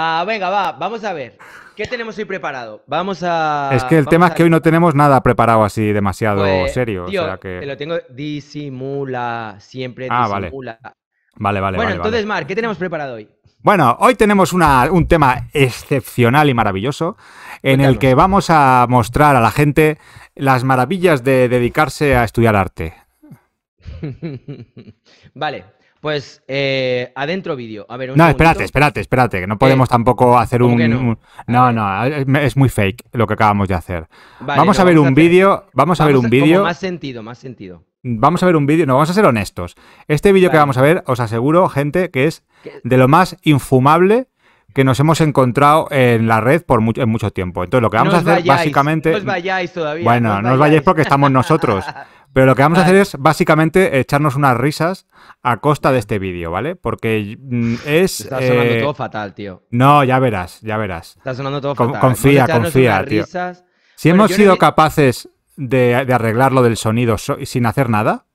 Ah, venga, va, vamos a ver. ¿Qué tenemos hoy preparado? Vamos a. Es que el tema es que hoy no tenemos nada preparado así demasiado pues, serio. lo tengo. Disimula, siempre ah, disimula. Vale. Vale, vale. Bueno, entonces, Mar, ¿qué tenemos preparado hoy? Bueno, hoy tenemos un tema excepcional y maravilloso en el que vamos a mostrar a la gente las maravillas de dedicarse a estudiar arte. vale, pues eh, adentro vídeo. A ver, no, espérate, espérate, espérate, que no podemos tampoco hacer un no? no? es muy fake lo que acabamos de hacer. vamos, a ver un vídeo, vamos a ver un vídeo. Más sentido, más sentido. Vamos a ver un vídeo, no, vamos a ser honestos. Este vídeo que vamos a ver, os aseguro, gente, que es de lo más infumable que nos hemos encontrado en la red por mucho, en mucho tiempo. Entonces, lo que vamos a hacer básicamente. No os vayáis todavía. Bueno, no os, vayáis porque estamos nosotros. Pero lo que vamos a hacer es básicamente echarnos unas risas a costa de este vídeo, ¿vale? Porque mm, es. Está sonando eh, todo fatal, tío. No, ya verás, ya verás. Está sonando todo fatal. Confía, confía, tío. Si hemos sido capaces de, arreglar lo del sonido sin hacer nada,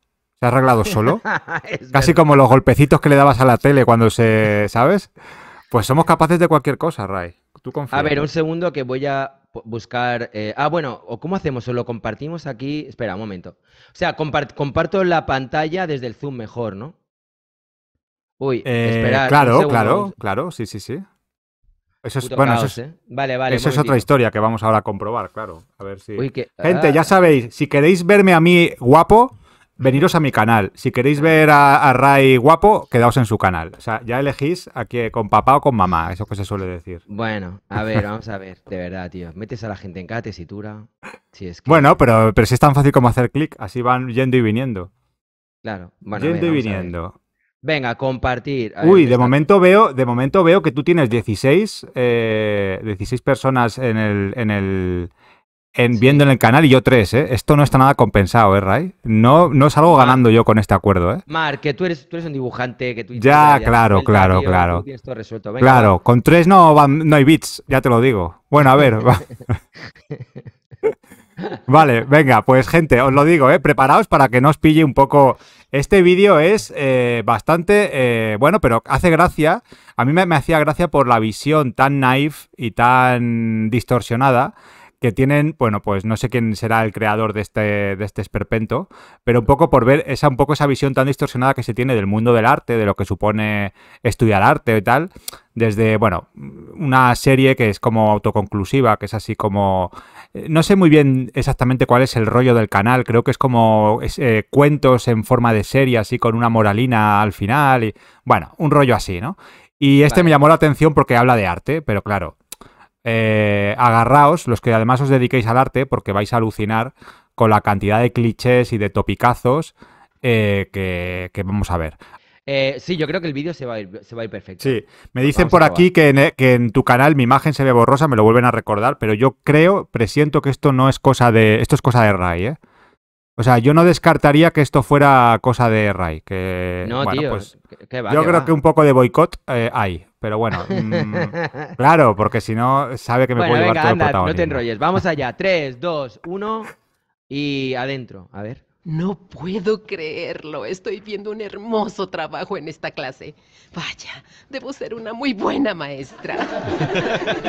se ha arreglado solo. Casi como los golpecitos que le dabas a la tele cuando se. ¿Sabes? Pues somos capaces de cualquier cosa, Ray. Tú a ver, un segundo que voy a buscar. Eh, ah, bueno, o cómo hacemos, o lo compartimos aquí. Espera, un momento. O sea, comparto la pantalla desde el Zoom mejor, ¿no? Uy, eh, espera. Claro, claro, claro, sí, sí, sí. Eso es, bueno, ¿eh? vale, vale, eso es otra historia que vamos ahora a comprobar, claro. A ver si. Gente, ah. ya sabéis, si queréis verme a mí guapo, veniros a mi canal. Si queréis ver a, Ray guapo, quedaos en su canal. O sea, ya elegís aquí con papá o con mamá, eso que se suele decir. Bueno, a ver, vamos a ver, de verdad, tío. Metes a la gente en cada tesitura. es Bueno, pero, pero si es tan fácil como hacer clic, así van yendo y viniendo. Claro, bueno, yendo y viniendo. Venga, compartir. Uy, de momento, veo, de momento veo que tú tienes 16, 16 eh, personas en el, en el en, viendo en el canal y yo tres, ¿eh? Esto no está nada compensado, ¿eh, Ray? No, no salgo ganando yo con este acuerdo, ¿eh? Mar, que tú eres, eres un dibujante, que tú... Ya, ya claro, claro, claro. resuelto. claro, con tres no, van, no hay bits, ya te lo digo. Bueno, a ver. vale, venga, pues gente, os lo digo, ¿eh? Preparaos para que no os pille un poco... Este vídeo es eh, bastante, eh, bueno, pero hace gracia. A mí me, me hacía gracia por la visión tan naive y tan distorsionada que tienen, bueno, pues no sé quién será el creador de este, de este esperpento, pero un poco por ver esa, un poco esa visión tan distorsionada que se tiene del mundo del arte, de lo que supone estudiar arte y tal, desde, bueno, una serie que es como autoconclusiva, que es así como... Eh, no sé muy bien exactamente cuál es el rollo del canal, creo que es como eh, cuentos en forma de serie, así con una moralina al final, y bueno, un rollo así, ¿no? Y este me llamó la atención porque habla de arte, pero claro, eh, agarraos, los que además os dediquéis al arte, porque vais a alucinar con la cantidad de clichés y de topicazos eh, que, vamos a ver. Eh, sí, yo creo que el vídeo se, va a ir, perfecto. Sí, me dicen por aquí que en, tu canal mi imagen se ve borrosa, me lo vuelven a recordar, pero yo creo, presiento que esto no es cosa de. Esto es cosa de Ray, ¿eh? O sea, yo no descartaría que esto fuera cosa de Rai. no, tío. Pues, yo creo que un poco de boicot eh, hay. Pero bueno, mm, claro, porque si no, sabe que me puede llevar todo anda, No te enrolles. Vamos allá. 3, 2, 1 y adentro. A ver. No puedo creerlo. Estoy viendo un hermoso trabajo en esta clase. Vaya, debo ser una muy buena maestra.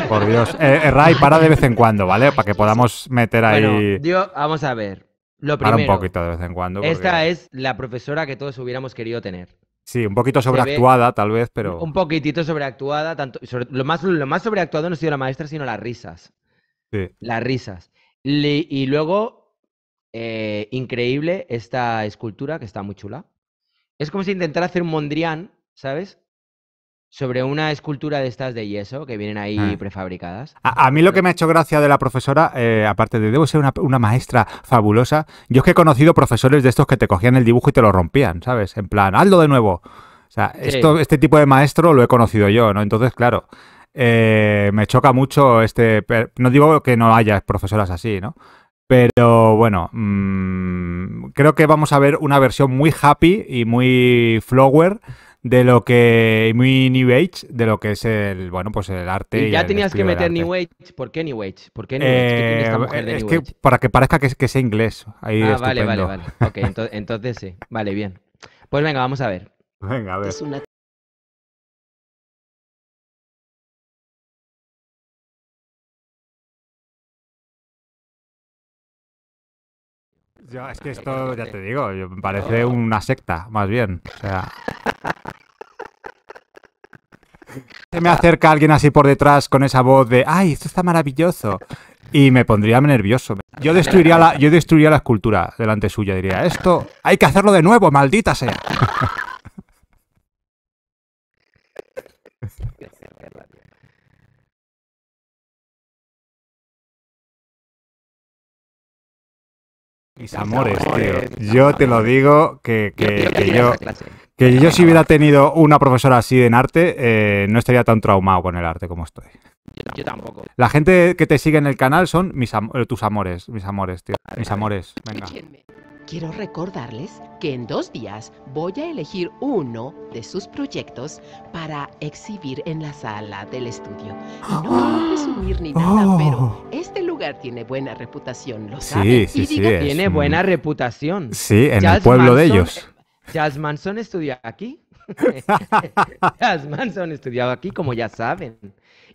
Por Dios. Eh, eh, Ray, para de vez en cuando, ¿vale? Para que podamos meter ahí. vamos a ver. Lo primero. un poquito de vez en cuando. Esta es la profesora que todos hubiéramos querido tener. Sí, un poquito sobreactuada, tal vez, pero. Un poquitito sobreactuada. Tanto, lo, más, lo más sobreactuado no ha sido la maestra, sino las risas. Sí. Las risas. y luego, eh, increíble esta escultura, que está muy chula. Es como si intentara hacer un Mondrian, ¿sabes? sobre una escultura de estas de yeso que vienen ahí ah. prefabricadas. A, mí lo que me ha hecho gracia de la profesora, eh, aparte de debo ser una, maestra fabulosa, yo es que he conocido profesores de estos que te cogían el dibujo y te lo rompían, ¿sabes? En plan, hazlo de nuevo. O sea, esto, este tipo de maestro lo he conocido yo, ¿no? Entonces, claro, eh, me choca mucho este... No digo que no haya profesoras así, ¿no? Pero bueno, mm, creo que vamos a ver una versión muy happy y muy flower de lo que muy new de lo que es el bueno pues el arte y ya tenías que meter new age por qué new age por qué new age, eh, es que para que parezca que, que sea inglés ahí ah vale vale vale okay, entonces sí vale bien pues venga vamos a ver venga a ver Yo, es que esto, ya te digo, me parece una secta, más bien. O sea, Se me acerca alguien así por detrás con esa voz de, ay, esto está maravilloso. Y me pondría nervioso. Yo destruiría la, yo destruiría la escultura delante suya, diría, esto hay que hacerlo de nuevo, maldita sea. Mis amores, tío. Yo te lo digo que yo... Que yo si hubiera tenido una profesora así en arte, eh, no estaría tan traumado con el arte como estoy. Yo tampoco. La gente que te sigue en el canal son mis eh, tus amores, mis amores, tío. Mis amores, venga. Quiero recordarles que en dos días voy a elegir uno de sus proyectos para exhibir en la sala del estudio. No no quiero presumir ni nada, oh. pero este lugar tiene buena reputación, lo Sí, y sí, tiene buena reputación. Sí, en el pueblo de ellos. Jazz Manson estudió aquí. Jazz Manson estudiaba aquí, como ya saben.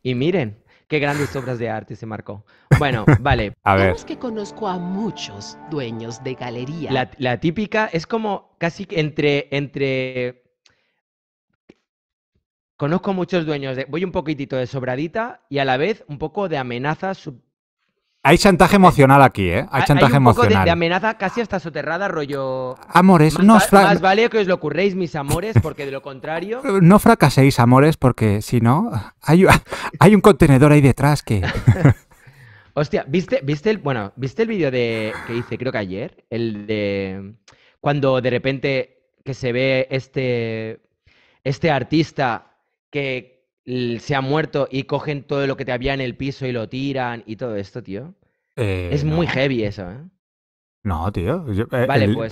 Y miren, qué grandes obras de arte se marcó. Bueno, vale. A ver. que conozco a muchos dueños de galería. La, típica es como casi entre, entre... Conozco muchos dueños de... Voy un poquitito de sobradita y a la vez un poco de amenaza hay chantaje eh, emocional aquí, ¿eh? Hay chantaje un poco De, amenaza casi hasta soterrada, rollo. Amores, no os fracaséis. Más vale que os lo ocurréis, mis amores, porque de lo contrario. No fracaséis, amores, porque si no, hay, hay un contenedor ahí detrás que. Hostia, ¿viste, viste el. Bueno, ¿viste el vídeo de que hice, creo que ayer? El de. Cuando de repente que se ve este. Este artista que se ha muerto y cogen todo lo que te había en el piso y lo tiran y todo esto, tío. Eh, es muy heavy eso, ¿eh? No, tío. Eh, vale, pues.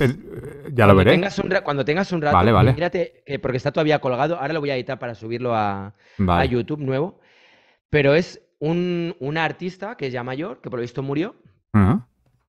ya lo veré. cuando tengas un rato, vale, vale. mírate, eh, porque está todavía colgado. Ahora lo voy a editar para subirlo a, YouTube nuevo. Pero es un, artista que es ya mayor, que por lo visto murió.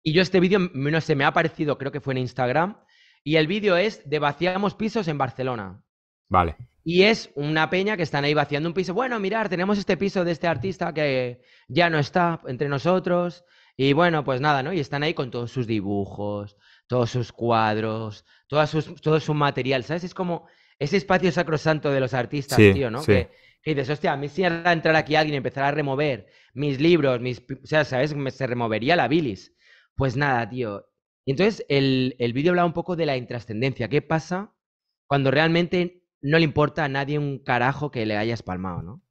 Y yo este vídeo, no sé, me ha aparecido, creo que fue en Instagram. Y el vídeo es de vaciamos pisos en Barcelona. Vale. Y es una peña que están ahí vaciando un piso. Bueno, mirar, tenemos este piso de este artista que ya no está entre nosotros. Y bueno, pues nada, ¿no? Y están ahí con todos sus dibujos, todos sus cuadros, sus, todo su material, ¿sabes? Es como ese espacio sacrosanto de los artistas, tío, ¿no? Que, dices, hostia, a mí si era entrar aquí alguien y empezar a remover mis libros, mis... O sea, ¿sabes? se removería la bilis. Pues nada, tío. Y entonces el, el vídeo habla un poco de la intrascendencia. ¿Qué pasa cuando realmente no le importa a nadie un carajo que le haya espalmado, ¿no?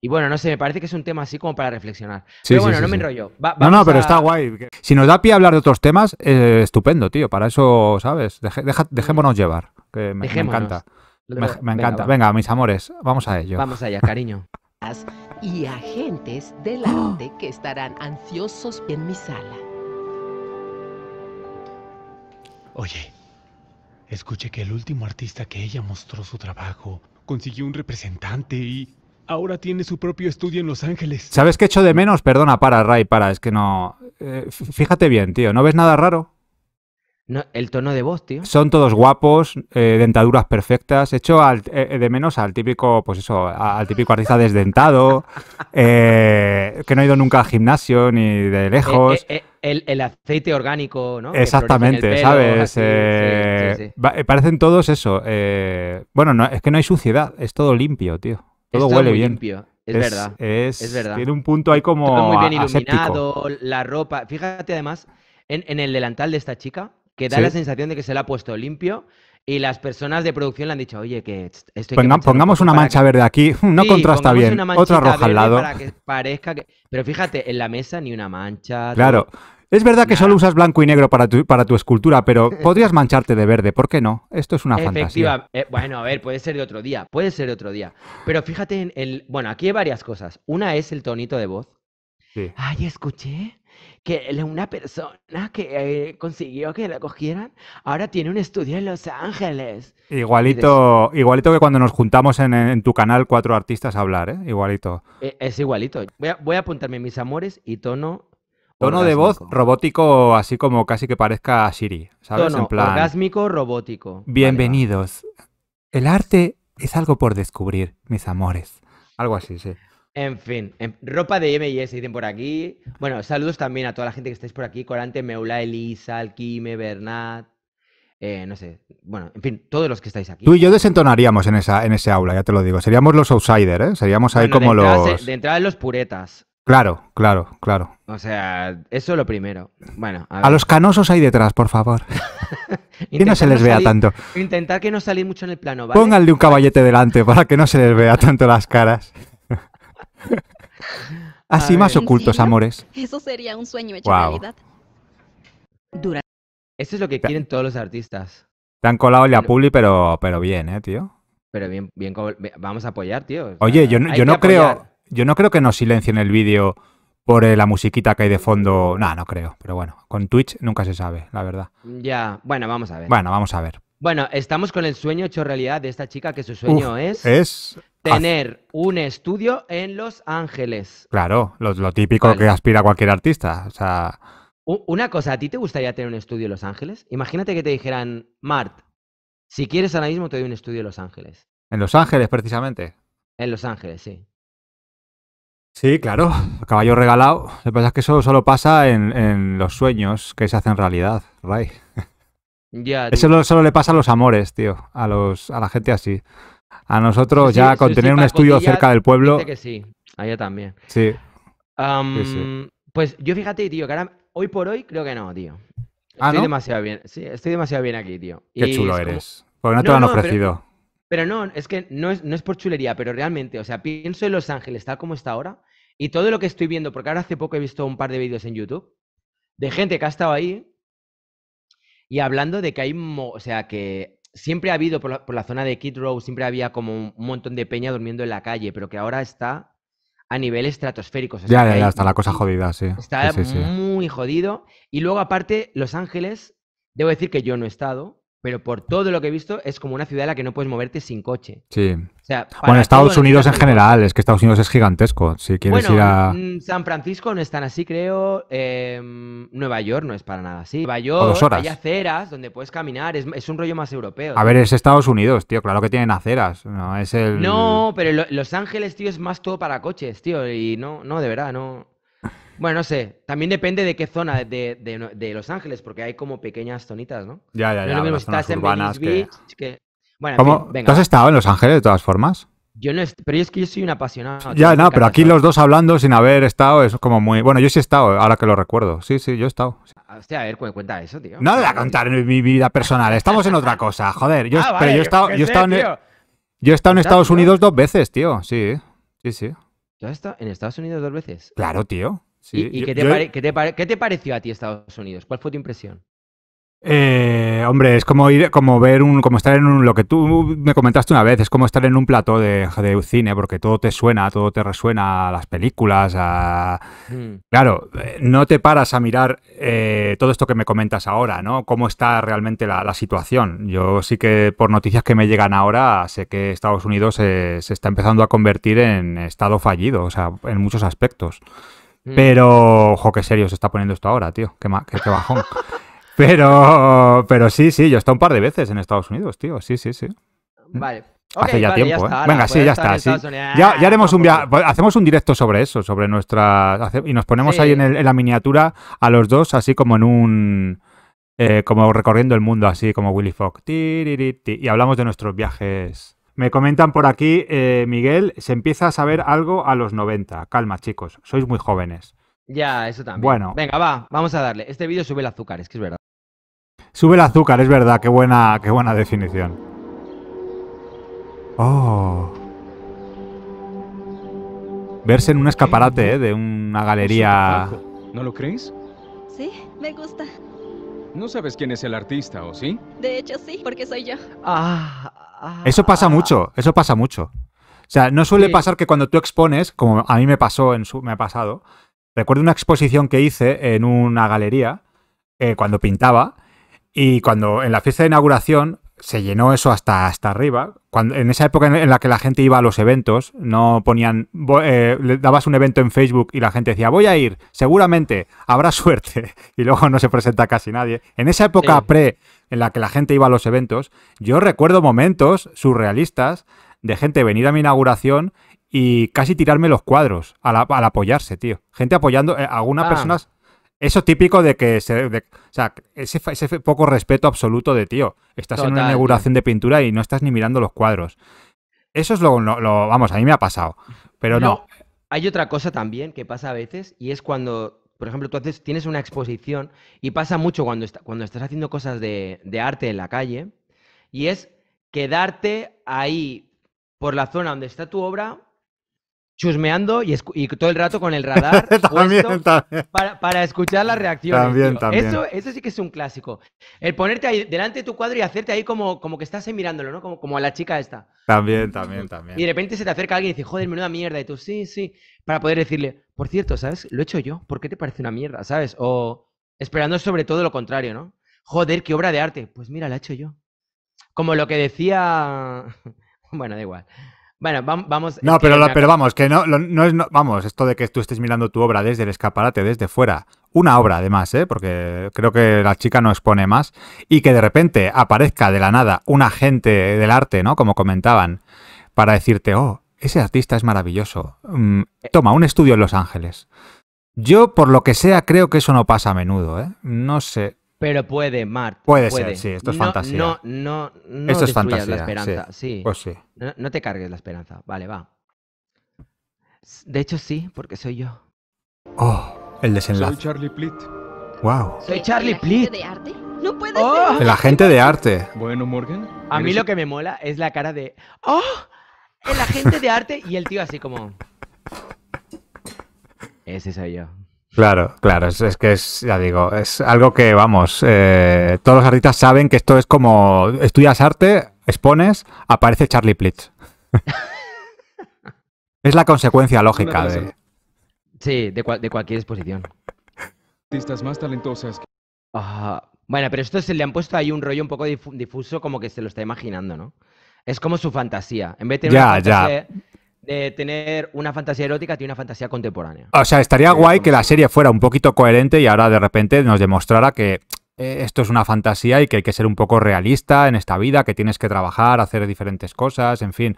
Y bueno, no sé, me parece que es un tema así como para reflexionar. pero bueno, no me enrollo. no, no, pero está guay. Si nos da pie a hablar de otros temas, eh, estupendo, tío. Para eso, ¿sabes? dejémonos llevar, me, encanta. Me, encanta. Venga, mis amores, vamos a ello. Vamos allá, cariño. y agentes delante ¡Ah! que estarán ansiosos en mi sala. Oye, Escuché que el último artista que ella mostró su trabajo consiguió un representante y ahora tiene su propio estudio en Los Ángeles. ¿Sabes qué echo de menos? Perdona, para, Ray, para, es que no... Eh, fíjate bien, tío, ¿no ves nada raro? No, el tono de voz, tío. Son todos guapos, eh, dentaduras perfectas. Hecho eh, de menos al típico, pues eso, al típico artista desdentado, que no ha ido nunca al gimnasio ni de lejos el, aceite orgánico, ¿no? Exactamente, ¿sabes? Eh, parecen todos eso. Eh, bueno, no, es que no hay suciedad, es todo limpio, tío. Todo huele bien. Es, verdad. Es, verdad. Tiene un punto ahí como. Todo muy bien iluminado, la ropa. Fíjate además en, en, el delantal de esta chica, que da la sensación de que se la ha puesto limpio, y las personas de producción le han dicho, oye, que esto pongamos una mancha verde aquí, no contrasta bien, otra roja al lado. parezca que... Pero fíjate, en la mesa ni una mancha. Claro. Es verdad que solo usas blanco y negro para tu, para tu escultura, pero podrías mancharte de verde, ¿por qué no? Esto es una fantasía. Eh, bueno, a ver, puede ser de otro día, puede ser de otro día. Pero fíjate en el... Bueno, aquí hay varias cosas. Una es el tonito de voz. Sí. Ay, escuché que es una persona que eh, consiguió que la cogieran, ahora tiene un estudio en Los Ángeles. Igualito, igualito que cuando nos juntamos en, tu canal cuatro artistas a hablar, ¿eh? Igualito. E, es igualito. Voy a, apuntarme mis amores y tono Tono de voz robótico, así como casi que parezca Siri, ¿sabes? Tono en plan, robótico. Bienvenidos. El arte es algo por descubrir, mis amores. Algo así, sí. En fin, en, ropa de S dicen por aquí. Bueno, saludos también a toda la gente que estáis por aquí. Corante, Meula, Elisa, Alquime, Bernat. Eh, no sé, bueno, en fin, todos los que estáis aquí. Tú y yo desentonaríamos en, esa, en ese aula, ya te lo digo. Seríamos los outsiders, ¿eh? Seríamos ahí como los... De entrada los puretas. Claro, claro, claro. O sea, eso es lo primero. Bueno, a, los canosos ahí detrás, por favor. que no se les vea tanto. Intentar que no salís mucho en el plano, ¿vale? Pónganle un caballete delante para que no se les vea tanto las caras. Así más ocultos amores. Eso sería un sueño hecho realidad. Durante... Eso es lo que quieren todos los artistas. Te han colado ya Publi, pero, pero bien, ¿eh, tío? Pero bien, bien, vamos a apoyar, tío. Oye, yo, no, yo no creo, yo no creo que nos silencien el vídeo por eh, la musiquita que hay de fondo. No, no creo, pero bueno, con Twitch nunca se sabe, la verdad. Ya, bueno, vamos a ver. Bueno, vamos a ver. Bueno, estamos con el sueño hecho realidad de esta chica que su sueño es... Es tener un estudio en Los Ángeles. Claro, lo, típico que aspira cualquier artista. O sea... Una cosa, ¿a ti te gustaría tener un estudio en Los Ángeles? Imagínate que te dijeran, Mart, si quieres ahora mismo te doy un estudio en Los Ángeles. En Los Ángeles, precisamente. En Los Ángeles, sí. Sí, claro, caballo regalado. Lo que pasa es que eso solo pasa en, los sueños que se hacen realidad, Ray. Ya, eso solo, le pasa a los amores, tío, a, los, a la gente así. A nosotros ya con tener un estudio cerca del pueblo... Dice que sí, allá también. Sí. Pues yo fíjate, tío, que ahora, hoy por hoy creo que no, tío. Ah, estoy demasiado bien, sí, estoy demasiado bien aquí, tío. Qué chulo eres. Porque no te lo han ofrecido. Pero, no, es que no es, no es por chulería, pero realmente, o sea, pienso en Los Ángeles tal como está ahora y todo lo que estoy viendo, porque ahora hace poco he visto un par de vídeos en YouTube de gente que ha estado ahí y hablando de que hay, o sea, que siempre ha habido por la, zona de Kid Row, siempre había como un montón de peña durmiendo en la calle, pero que ahora está a nivel estratosférico. ya, ya, ya, está la cosa jodida, sí. Está muy jodido. Y luego, aparte, Los Ángeles, debo decir que yo no he estado, pero por todo lo que he visto es como una ciudad en la que no puedes moverte sin coche. Sí. O sea, bueno, Estados Unidos en general, es que Estados Unidos es gigantesco. Si quieres ir a. Mm, San Francisco no es tan así, creo. Em, Nueva York no es para nada así. Nueva York hay aceras donde puedes caminar, es, un rollo más europeo. A ver, es Estados Unidos, tío, claro que tienen aceras. No, es no pero Los Ángeles, tío, es más todo para coches, tío, y no, no, de verdad, no. Bueno, no sé. También depende de qué zona de, Los Ángeles, porque hay como pequeñas zonitas, ¿no? Ya, ya, ya. No zonas estás en Beach, Bueno, ¿Tú has estado en Los Ángeles de todas formas? Yo no, pero es que yo soy un apasionado. Ya, no, pero aquí los dos hablando sin haber estado es como muy. Bueno, yo sí he estado, ahora que lo recuerdo. Sí, sí, yo he estado. Ah, hostia, a ver, cuenta eso, tío. No le voy a contar mi vida personal, estamos en otra cosa, joder. Yo, pero yo he estado, yo, en, he estado, en, Estados Unidos dos veces, tío. Sí, sí, sí. ¿Tú has estado en Estados Unidos dos veces? Claro, tío. ¿Y, qué, te pareció a ti Estados Unidos? ¿Cuál fue tu impresión? Eh, hombre, es como ir, como ver un, como estar en lo que tú me comentaste una vez, es como estar en un plató de, cine, porque todo te suena, todo te resuena a las películas, mm. Claro, eh, no te paras a mirar eh, todo esto que me comentas ahora, ¿no? Cómo está realmente la, situación. Yo sí que por noticias que me llegan ahora, sé que Estados Unidos se está empezando a convertir en estado fallido, o sea, en muchos aspectos. Mm. Pero, ojo, qué serio se está poniendo esto ahora, tío. Qué, qué, bajón. pero, pero sí, sí, yo he estado un par de veces en Estados Unidos, tío. Sí, sí, sí. Mm. Vale. Hace ya tiempo, ¿eh? Venga, sí, ya está. Ah, ya, haremos un pues hacemos un directo sobre eso, sobre nuestra. Y nos ponemos ahí en, la miniatura a los dos, así como en un. Eh, como recorriendo el mundo, así como Willy Fox. Y hablamos de nuestros viajes me comentan por aquí, eh, Miguel, se empieza a saber algo a los 90. Calma, chicos, sois muy jóvenes. Ya, eso también. Bueno. Venga, va, vamos a darle. Este vídeo sube el azúcar, es que es verdad. Sube el azúcar, es verdad, qué buena, qué buena definición. Oh. Verse en un escaparate eh, de una galería. ¿No lo crees? Sí, me gusta. ¿No sabes quién es el artista, o sí? De hecho, sí, porque soy yo. Ah, eso pasa mucho, eso pasa mucho. O sea, no suele pasar que cuando tú expones, como a mí me pasó, en su, me ha pasado, recuerdo una exposición que hice en una galería eh, cuando pintaba y cuando en la fiesta de inauguración se llenó eso hasta, hasta arriba. Cuando, en esa época en la que la gente iba a los eventos, no ponían. Eh, le dabas un evento en Facebook y la gente decía, voy a ir, seguramente, habrá suerte. Y luego no se presenta casi nadie. En esa época pre en la que la gente iba a los eventos, yo recuerdo momentos surrealistas de gente venir a mi inauguración y casi tirarme los cuadros al, apoyarse, tío. Gente apoyando, a eh, algunas ah. personas eso típico de que se, o sea, ese, poco respeto absoluto de tío. Estás en una inauguración de pintura y no estás ni mirando los cuadros. Eso es lo, vamos, a mí me ha pasado. Pero no, Hay otra cosa también que pasa a veces y es cuando, por ejemplo, tú tienes una exposición y pasa mucho cuando, cuando estás haciendo cosas de arte en la calle y es quedarte ahí por la zona donde está tu obra chusmeando y, todo el rato con el radar Para, escuchar las reacciones. Eso, eso sí que es un clásico. El ponerte ahí delante de tu cuadro y hacerte ahí como, como que estás ahí mirándolo, ¿no? Como, como a la chica esta. También, también, también. Y de repente se te acerca alguien y dice, joder, menuda mierda. Y tú, sí, sí. Para poder decirle, por cierto, ¿sabes? Lo he hecho yo. ¿Por qué te parece una mierda? ¿Sabes? O esperando sobre todo lo contrario, ¿no? Joder, qué obra de arte. Pues mira, la he hecho yo. Como lo que decía... bueno, da igual. Bueno, vamos. No, pero, pero vamos, que no, no es. vamos, esto de que tú estés mirando tu obra desde el escaparate, desde fuera. Una obra, además, ¿eh? porque creo que la chica no expone más. Y que de repente aparezca de la nada un agente del arte, ¿no? Como comentaban, para decirte, oh, ese artista es maravilloso. Mm, eh, toma, un estudio en Los Ángeles. Yo, por lo que sea, creo que eso no pasa a menudo, ¿eh? No sé. Pero puede, Mart. Puede, ser, sí, esto es fantasía. No, no, no esto es fantasía, la esperanza, sí. Pues sí. No, te cargues la esperanza, vale, va. De hecho, sí, porque soy yo. Oh, el desenlace. Soy Charlie Plitt. Wow. Soy Charlie Plitt. de arte? No puede oh. El agente de arte. Bueno, Morgan. A mí lo que me mola es la cara de. ¡Oh! El agente de arte y el tío así como. Ese soy yo. Claro, claro, es, que es, ya digo, es algo que, vamos, eh, todos los artistas saben que esto es como, estudias arte, expones, aparece Charlie Plitz. es la consecuencia lógica de... Sí, de, de, cualquier exposición. Artistas más talentosas. bueno, pero esto se le han puesto ahí un rollo un poco difuso, como que se lo está imaginando, ¿no? Es como su fantasía. En vez ya, ya de tener una fantasía erótica tiene una fantasía contemporánea. O sea, estaría guay que la serie fuera un poquito coherente y ahora de repente nos demostrara que eh, esto es una fantasía y que hay que ser un poco realista en esta vida, que tienes que trabajar, hacer diferentes cosas, en fin.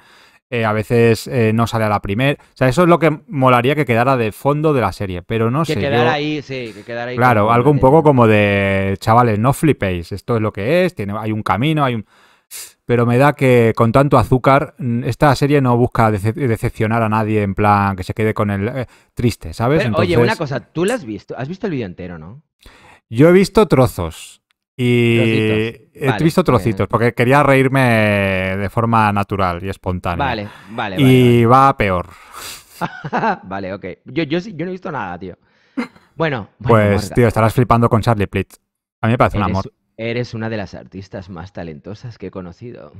Eh, a veces eh, no sale a la primera. O sea, eso es lo que molaría que quedara de fondo de la serie, pero no que Quedara ahí, sí, que quedara ahí. Claro, algo un poco como de chavales, no flipéis, esto es lo que es, tiene, hay un camino, hay un pero me da que con tanto azúcar, esta serie no busca decepcionar a nadie en plan que se quede con el eh, triste, ¿sabes? oye, una cosa, tú la has visto, has visto el vídeo entero, ¿no? Yo he visto trozos y he visto trocitos porque quería reírme de forma natural y espontánea. Vale, vale. vale y va peor. vale, ok. Yo, yo, no he visto nada, tío. Bueno, pues, tío, estarás flipando con Charlie Plitt. A mí me parece un amor. Eres una de las artistas más talentosas que he conocido.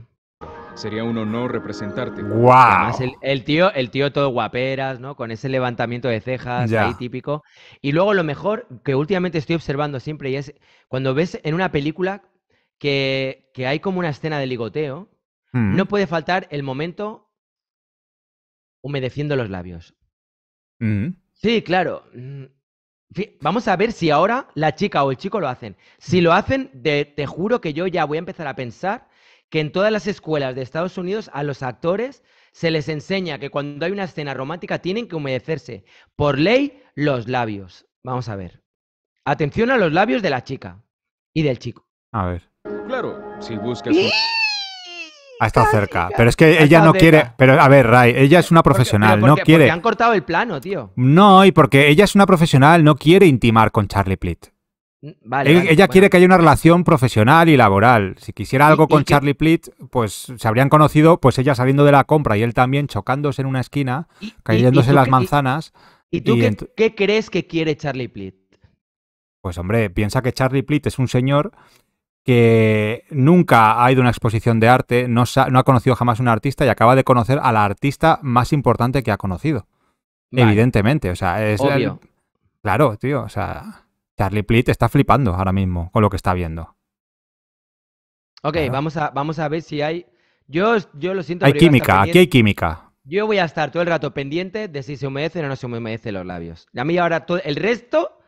Sería un honor representarte. Guau, Además, el, tío, el tío todo guaperas, ¿no? Con ese levantamiento de cejas ahí típico. Y luego lo mejor que últimamente estoy observando siempre y es cuando ves en una película que, hay como una escena de ligoteo, mm. no puede faltar el momento humedeciendo los labios. Mm. Sí, claro. Mm. Vamos a ver si ahora la chica o el chico lo hacen. Si lo hacen, te juro que yo ya voy a empezar a pensar que en todas las escuelas de Estados Unidos a los actores se les enseña que cuando hay una escena romántica tienen que humedecerse por ley los labios. Vamos a ver. Atención a los labios de la chica y del chico. A ver. Claro, si buscas... Ha estado cerca. Pero es que ella no quiere. Pero a ver, Ray, ella es una profesional, no quiere. Porque han cortado el plano, tío. No, y porque ella es una profesional, no quiere intimar con Charlie Plitt. Mm, e-, vale, ella, quiere que haya una relación profesional y laboral. Si quisiera algo con Charlie Plitt, pues se habrían conocido, pues ella saliendo de la compra y él también chocándose en una esquina, cayéndose las manzanas. ¿Y tú qué, qué crees que quiere Charlie Plitt? Pues hombre, piensa que Charlie Plitt es un señor que nunca ha ido a una exposición de arte, no, ha conocido jamás a un artista y acaba de conocer a la artista más importante que ha conocido. Evidentemente, o sea, es... Claro, tío, o sea, Charlie Plitt está flipando ahora mismo con lo que está viendo. Ok, vamos, a, vamos a ver si hay... Yo, yo lo siento... Hay química, aquí hay química. Yo voy a estar todo el rato pendiente de si se humedece o no se humedecen los labios. A mí ahora todo, el resto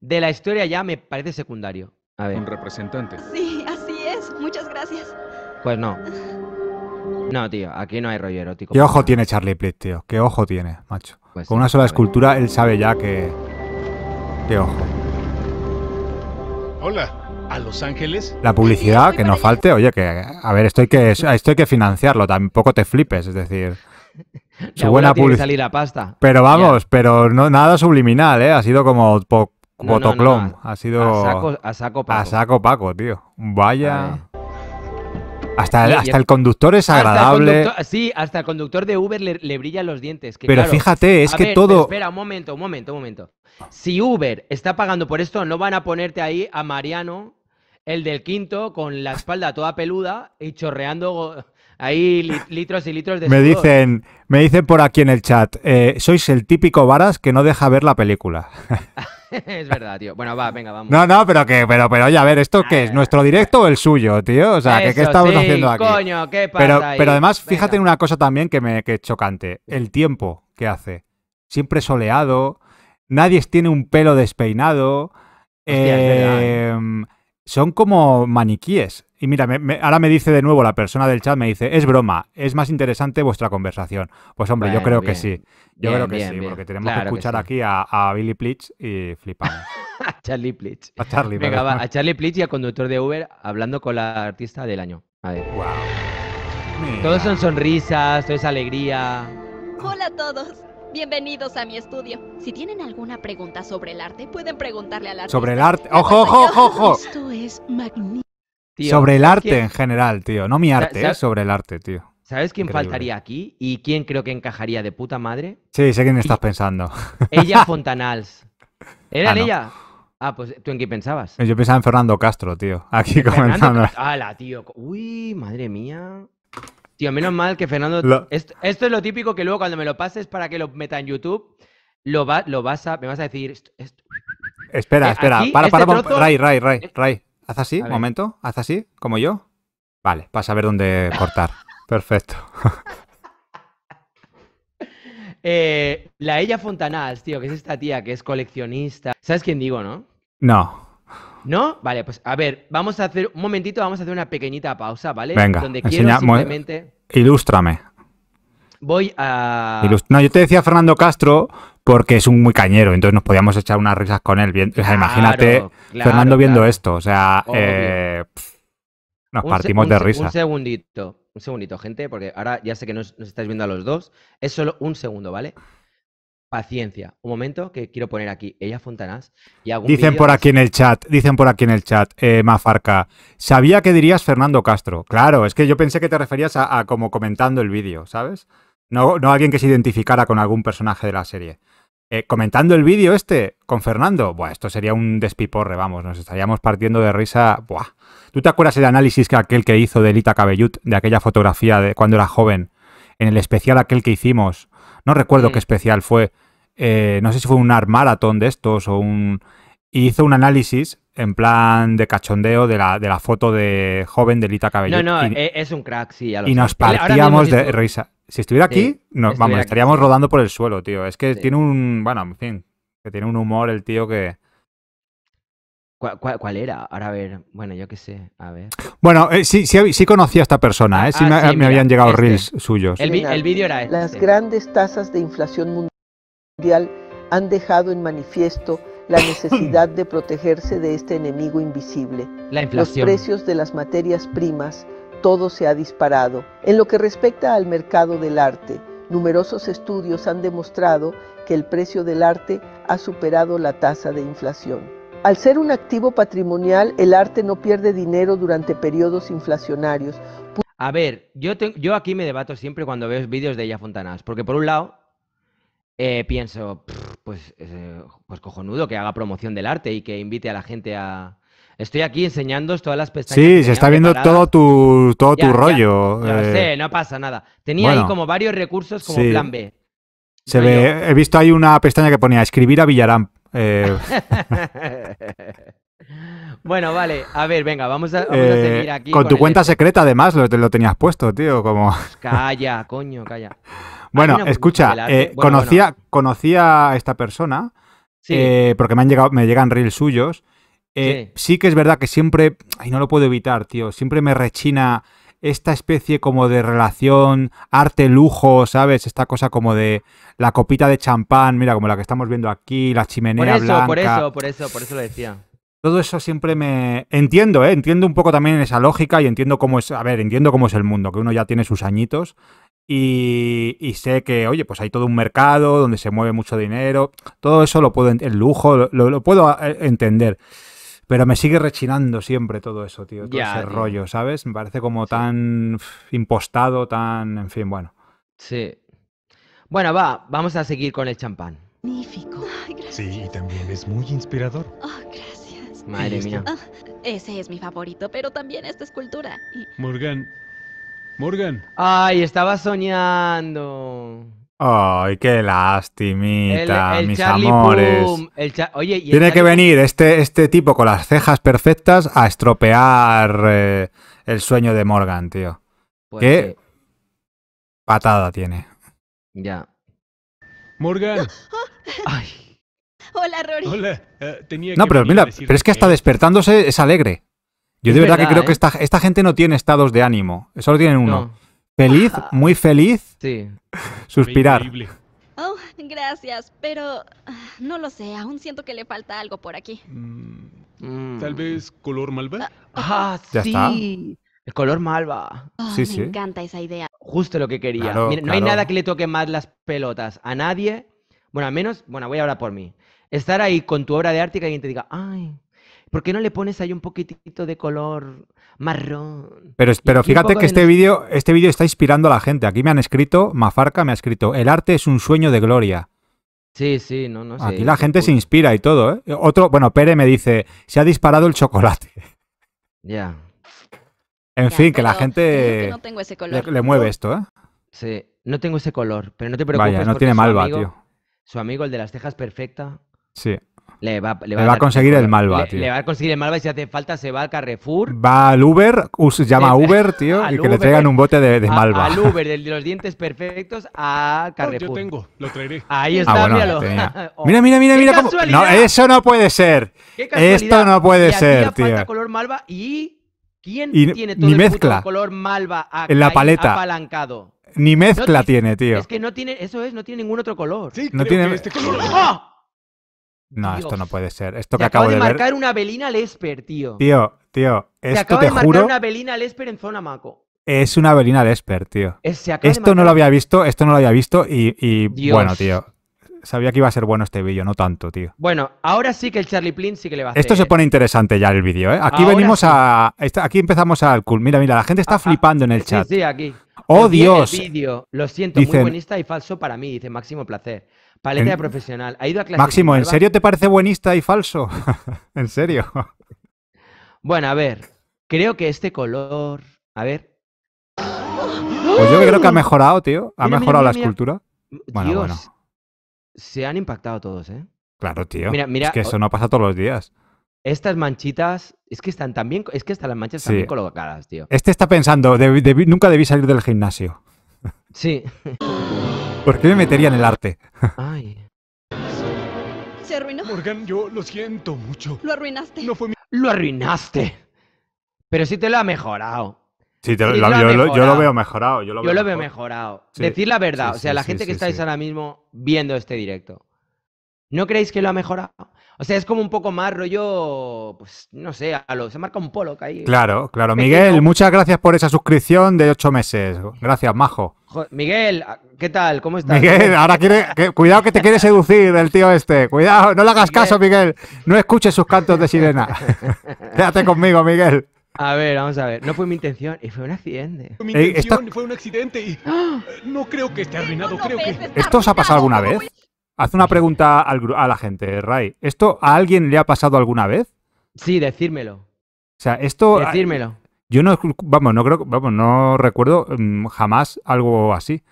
de la historia ya me parece secundario. Un representante. Sí, así es. Muchas gracias. Pues no. No, tío, aquí no hay rollo erótico. ¿Qué ojo tiene Charlie Plitt, tío? ¿Qué ojo tiene, macho? Pues con una sola escultura él sabe ya que... ¿Qué ojo? Hola, ¿a Los Ángeles? La publicidad, que no falte. Oye, que... A ver, esto hay que, que financiarlo. Tampoco te flipes, es decir... Su buena publicidad. la pasta. Pero vamos, pero no, nada subliminal, ¿eh? Ha sido como no, ha sido. A saco, saco, Paco. A saco Paco, tío. Vaya. Hasta el, conductor es agradable. sí, hasta el conductor de Uber le, le brillan los dientes. pero fíjate, es que todo. Espera, un momento, un momento, un momento. Si Uber está pagando por esto, no van a ponerte ahí a Mariano, el del quinto, con la espalda toda peluda y chorreando Ahí litros y litros de... Me dicen, me dicen por aquí en el chat, eh, sois el típico Varas que no deja ver la película. es verdad, tío. Bueno, va, venga, vamos. No, no, pero que, pero, pero oye, a ver, ¿esto qué es? Ah. ¿Nuestro directo o el suyo, tío? O sea, ¿qué estamos haciendo aquí? Coño, ¿qué pasa pero, pero además, fíjate en una cosa también que me que es chocante. El tiempo que hace. Siempre soleado. Nadie tiene un pelo despeinado. ¿eh? Em, son como maniquíes. Y mira, ahora me dice de nuevo la persona del chat, me dice, es broma, es más interesante vuestra conversación. Pues hombre, yo creo que sí. Yo creo que sí, porque tenemos que escuchar aquí a, Billy Plitch y flipamos. a Charlie Plitch. A Charlie, Venga, va, a Charlie y al conductor de Uber hablando con la artista del año. A ver. Wow. Todos son sonrisas, todo es alegría. Hola a todos. Bienvenidos a mi estudio. Si tienen alguna pregunta sobre el arte, pueden preguntarle al arte. Sobre el arte. ¡Ojo, ojo, ojo! Esto es magnífico sobre el arte en general, tío. No mi arte, eh. sobre el arte, tío. ¿Sabes quién faltaría aquí? ¿Y quién creo que encajaría de puta madre? Sí, sé quién estás pensando. Ella Fontanals. ¿Era ah, ella? Ah, pues tú en qué pensabas. Yo pensaba en Fernando Castro, tío. Aquí comenzando. ¡Hala, tío! Uy, madre mía. Tío, menos mal que Fernando. Esto, es lo típico que luego cuando me lo pases para que lo meta en YouTube, lo, va, lo vas a. Me vas a decir. Espera, eh, espera. Para, este para, Ray, Ray, Ray, Ray. Haz así, un momento, haz así, como yo. Vale, para saber dónde cortar. Perfecto. Eh, la Ella Fontanals, tío, que es esta tía que es coleccionista. ¿Sabes quién digo, no? No. ¿No? Vale, pues a ver, vamos a hacer un momentito, vamos a hacer una pequeñita pausa, ¿vale? Venga, Donde simplemente... Ilústrame. Voy a. no, yo te decía Fernando Castro, porque es un muy cañero, entonces nos podíamos echar unas risas con él. imagínate Fernando viendo esto, o sea, eh, nos partimos de risa. Un segundito, un segundito, gente, porque ahora ya sé que nos, estáis viendo a los dos, es solo un segundo, ¿vale? Paciencia, un momento que quiero poner aquí, ella Fontanás. Y dicen por aquí en el chat, dicen por aquí en el chat, eh, Mafarca, sabía que dirías Fernando Castro. Claro, es que yo pensé que te referías a, a como comentando el vídeo, ¿sabes? No, no alguien que se identificara con algún personaje de la serie. Eh, comentando el vídeo este con Fernando, buah, esto sería un despiporre, vamos, nos estaríamos partiendo de risa. ¿Tú te acuerdas el análisis que aquel que hizo de Lita Cabellut, de aquella fotografía de cuando era joven, en el especial aquel que hicimos? No recuerdo mm. qué especial fue, eh, no sé si fue un art de estos o un... hizo un análisis en plan de cachondeo de la, de la foto de joven de Lita Cabellut. No, no, e, es un crack, sí. Ya lo y nos partíamos de risa. Si estuviera aquí, vamos, estaríamos rodando por el suelo, tío. Es que tiene un. Bueno, en fin. Que tiene un humor el tío que. ¿Cuál, era? Ahora a ver. Bueno, yo qué sé. A ver. Bueno, eh, sí, sí, conocía a esta persona, ah, ¿eh? Sí, ah, me, habían llegado este. reels suyos. El, el vídeo era este. Las grandes tasas de inflación mundial han dejado en manifiesto la necesidad de protegerse de este enemigo invisible. La inflación. Los precios de las materias primas todo se ha disparado. En lo que respecta al mercado del arte, numerosos estudios han demostrado que el precio del arte ha superado la tasa de inflación. Al ser un activo patrimonial, el arte no pierde dinero durante periodos inflacionarios. A ver, yo, aquí me debato siempre cuando veo vídeos de ella Fontanás, porque por un lado eh, pienso, pues, eh, pues cojonudo que haga promoción del arte y que invite a la gente a, Estoy aquí enseñándoos todas las pestañas. Sí, se está viendo todo tu, todo tu rollo. Ya, eh. sé, no pasa nada. Tenía ahí como varios recursos como plan B. Se ve, he visto ahí una pestaña que ponía escribir a Villarán. Eh. Bueno, vale, a ver, venga, vamos a, eh, seguir aquí. Con, tu cuenta secreta, además, lo, lo, tenías puesto, tío, como... Pues calla, coño, calla. Bueno, escucha, conocía, conocía a esta persona, porque me han llegado, me llegan reels suyos, eh, sí. que es verdad que siempre, y no lo puedo evitar, tío, siempre me rechina esta especie como de relación arte-lujo, ¿sabes? Esta cosa como de la copita de champán, mira, como la que estamos viendo aquí, la chimenea por eso, blanca. Por eso, por eso, por eso lo decía. Todo eso siempre me... Entiendo, ¿eh? Entiendo un poco también esa lógica y entiendo cómo es... A ver, entiendo cómo es el mundo, que uno ya tiene sus añitos y, sé que, oye, pues hay todo un mercado donde se mueve mucho dinero, todo eso lo puedo, el lujo, lo puedo eh, entender. Pero me sigue rechinando siempre todo eso, tío. Todo ese rollo, ¿sabes? Me parece como tan impostado, tan. En fin, bueno. Sí. Bueno, va, vamos a seguir con el champán. Magnífico. Sí, y también es muy inspirador. Oh, gracias. Madre mía. ese es mi favorito, pero también esta escultura. Morgan. Morgan. Ay, estaba soñando. Ay, qué lastimita, mis amores. Tiene que venir este, este tipo con las cejas perfectas a estropear eh, el sueño de Morgan, tío. Pues qué patada tiene. Ya. Morgan. Hola, Rory. Hola. Eh, no, pero mira, pero es que hasta despertándose es alegre. Yo de verdad, que creo ¿eh? que esta, gente no tiene estados de ánimo, solo tienen uno. Feliz, muy feliz. Sí. Suspirar. Oh, gracias, pero ah, no lo sé, aún siento que le falta algo por aquí. Mm. Tal vez color malva. Ah, ah sí. El color malva. Sí, oh, sí, me encanta esa idea. Justo lo que quería. no hay nada que le toque más las pelotas a nadie. Bueno, al menos, bueno, voy a hablar por mí. Estar ahí con tu obra de arte y que alguien te diga, ay, ¿Por qué no le pones ahí un poquitito de color marrón? Pero, fíjate que este vídeo este vídeo está inspirando a la gente. Aquí me han escrito, Mafarca me ha escrito, el arte es un sueño de gloria. Sí, sí, no, no sé. Aquí la gente se inspira y todo, ¿eh? Otro, bueno, Pere me dice, se ha disparado el chocolate. Ya. En fin, que la gente no tengo ese color. Le, mueve esto, ¿eh? Sí, no tengo ese color, pero no te preocupes. Vaya, no tiene malva, tío. Su amigo, el de las cejas perfecta. Sí. Le va, le a, conseguir el Malva, tío. Le va a conseguir el Malva y si hace falta se va al Carrefour. Va al Uber, llama Uber, tío, y que le traigan un bote de, Malva. Al Uber, de los dientes perfectos, A Carrefour. yo tengo, lo traeré. Ahí ah, está, míralo. Oh, mira, mira, mira, mira. eso no puede ser. Esto no puede y ser, tío. Falta color Malva y... ¿Quién tiene todo ni mezcla. el color malva en la paleta. apalancado? Ni mezcla tiene, tío. Es que no tiene, eso es, no tiene ningún otro color. Sí, no tiene... este color. ¡Ah! No, esto no puede ser. Esto que acabo de, marcar una Belina Lesper, tío. Tío, tío, esto te, de marcar una Belina esper en zona Maco. Es una Belina esper, tío. Eh, esto no lo había visto, esto no lo había visto y, bueno, tío. Sabía que iba a ser bueno este vídeo, no tanto, tío. Bueno, ahora sí que el Charlie Plin sí que le va a hacer. Esto se pone interesante ya el vídeo, ¿eh? Aquí venimos a. Aquí empezamos al cool. Mira, mira, la gente está ah, ah. flipando en el chat. Sí, aquí. ¡Oh, Dios! Lo siento, muy buenista y falso para mí, dice Máximo Placer. Paleta profesional. Máximo, ¿en serio te parece buenista y falso? en serio. bueno, a ver. Creo que este color. A ver. Pues yo creo que ha ¡Oh! mejorado, tío. Ha mejorado la escultura. Bueno, bueno. Se han impactado todos, ¿eh? Claro, tío. es que eso no pasa todos los días. Estas manchitas, es que están también, es que están las manchas colocadas, tío. Este está pensando, nunca debí salir del gimnasio. Sí. ¿Por qué me metería en el arte? Ay. ¿Se arruinó? Morgan, yo lo siento mucho. Lo arruinaste. Lo arruinaste. Pero sí te lo ha mejorado. Sí, yo, lo, veo mejorado. Yo lo, veo, mejorado. Decir la verdad, o sea, la gente que estáis ahora mismo viendo este directo, ¿no creéis que lo ha mejorado? O sea, es como un poco más rollo, pues no sé, se marca un polo que ahí. Claro, claro. Miguel, muchas gracias por esa suscripción de ocho meses. Gracias, majo. Miguel, ¿Qué tal? ¿Cómo estás? Miguel, ahora quiere. cuidado que te quiere seducir el tío este. Cuidado, no le hagas caso, Miguel. No escuches sus cantos de sirena. Quédate conmigo, Miguel. A ver, vamos a ver. No fue mi intención y fue un accidente. Mi intención eh, fue un accidente y. ¡Ah! Eh, no creo que esté arruinado, creo que. ¿Esto os ha pasado alguna vez? Haz una pregunta a la gente, Ray. ¿Esto a alguien le ha pasado alguna vez? Sí, decírmelo. O sea, esto. Ah, decírmelo. Yo no, vamos, no creo, vamos, no recuerdo mm, jamás algo así.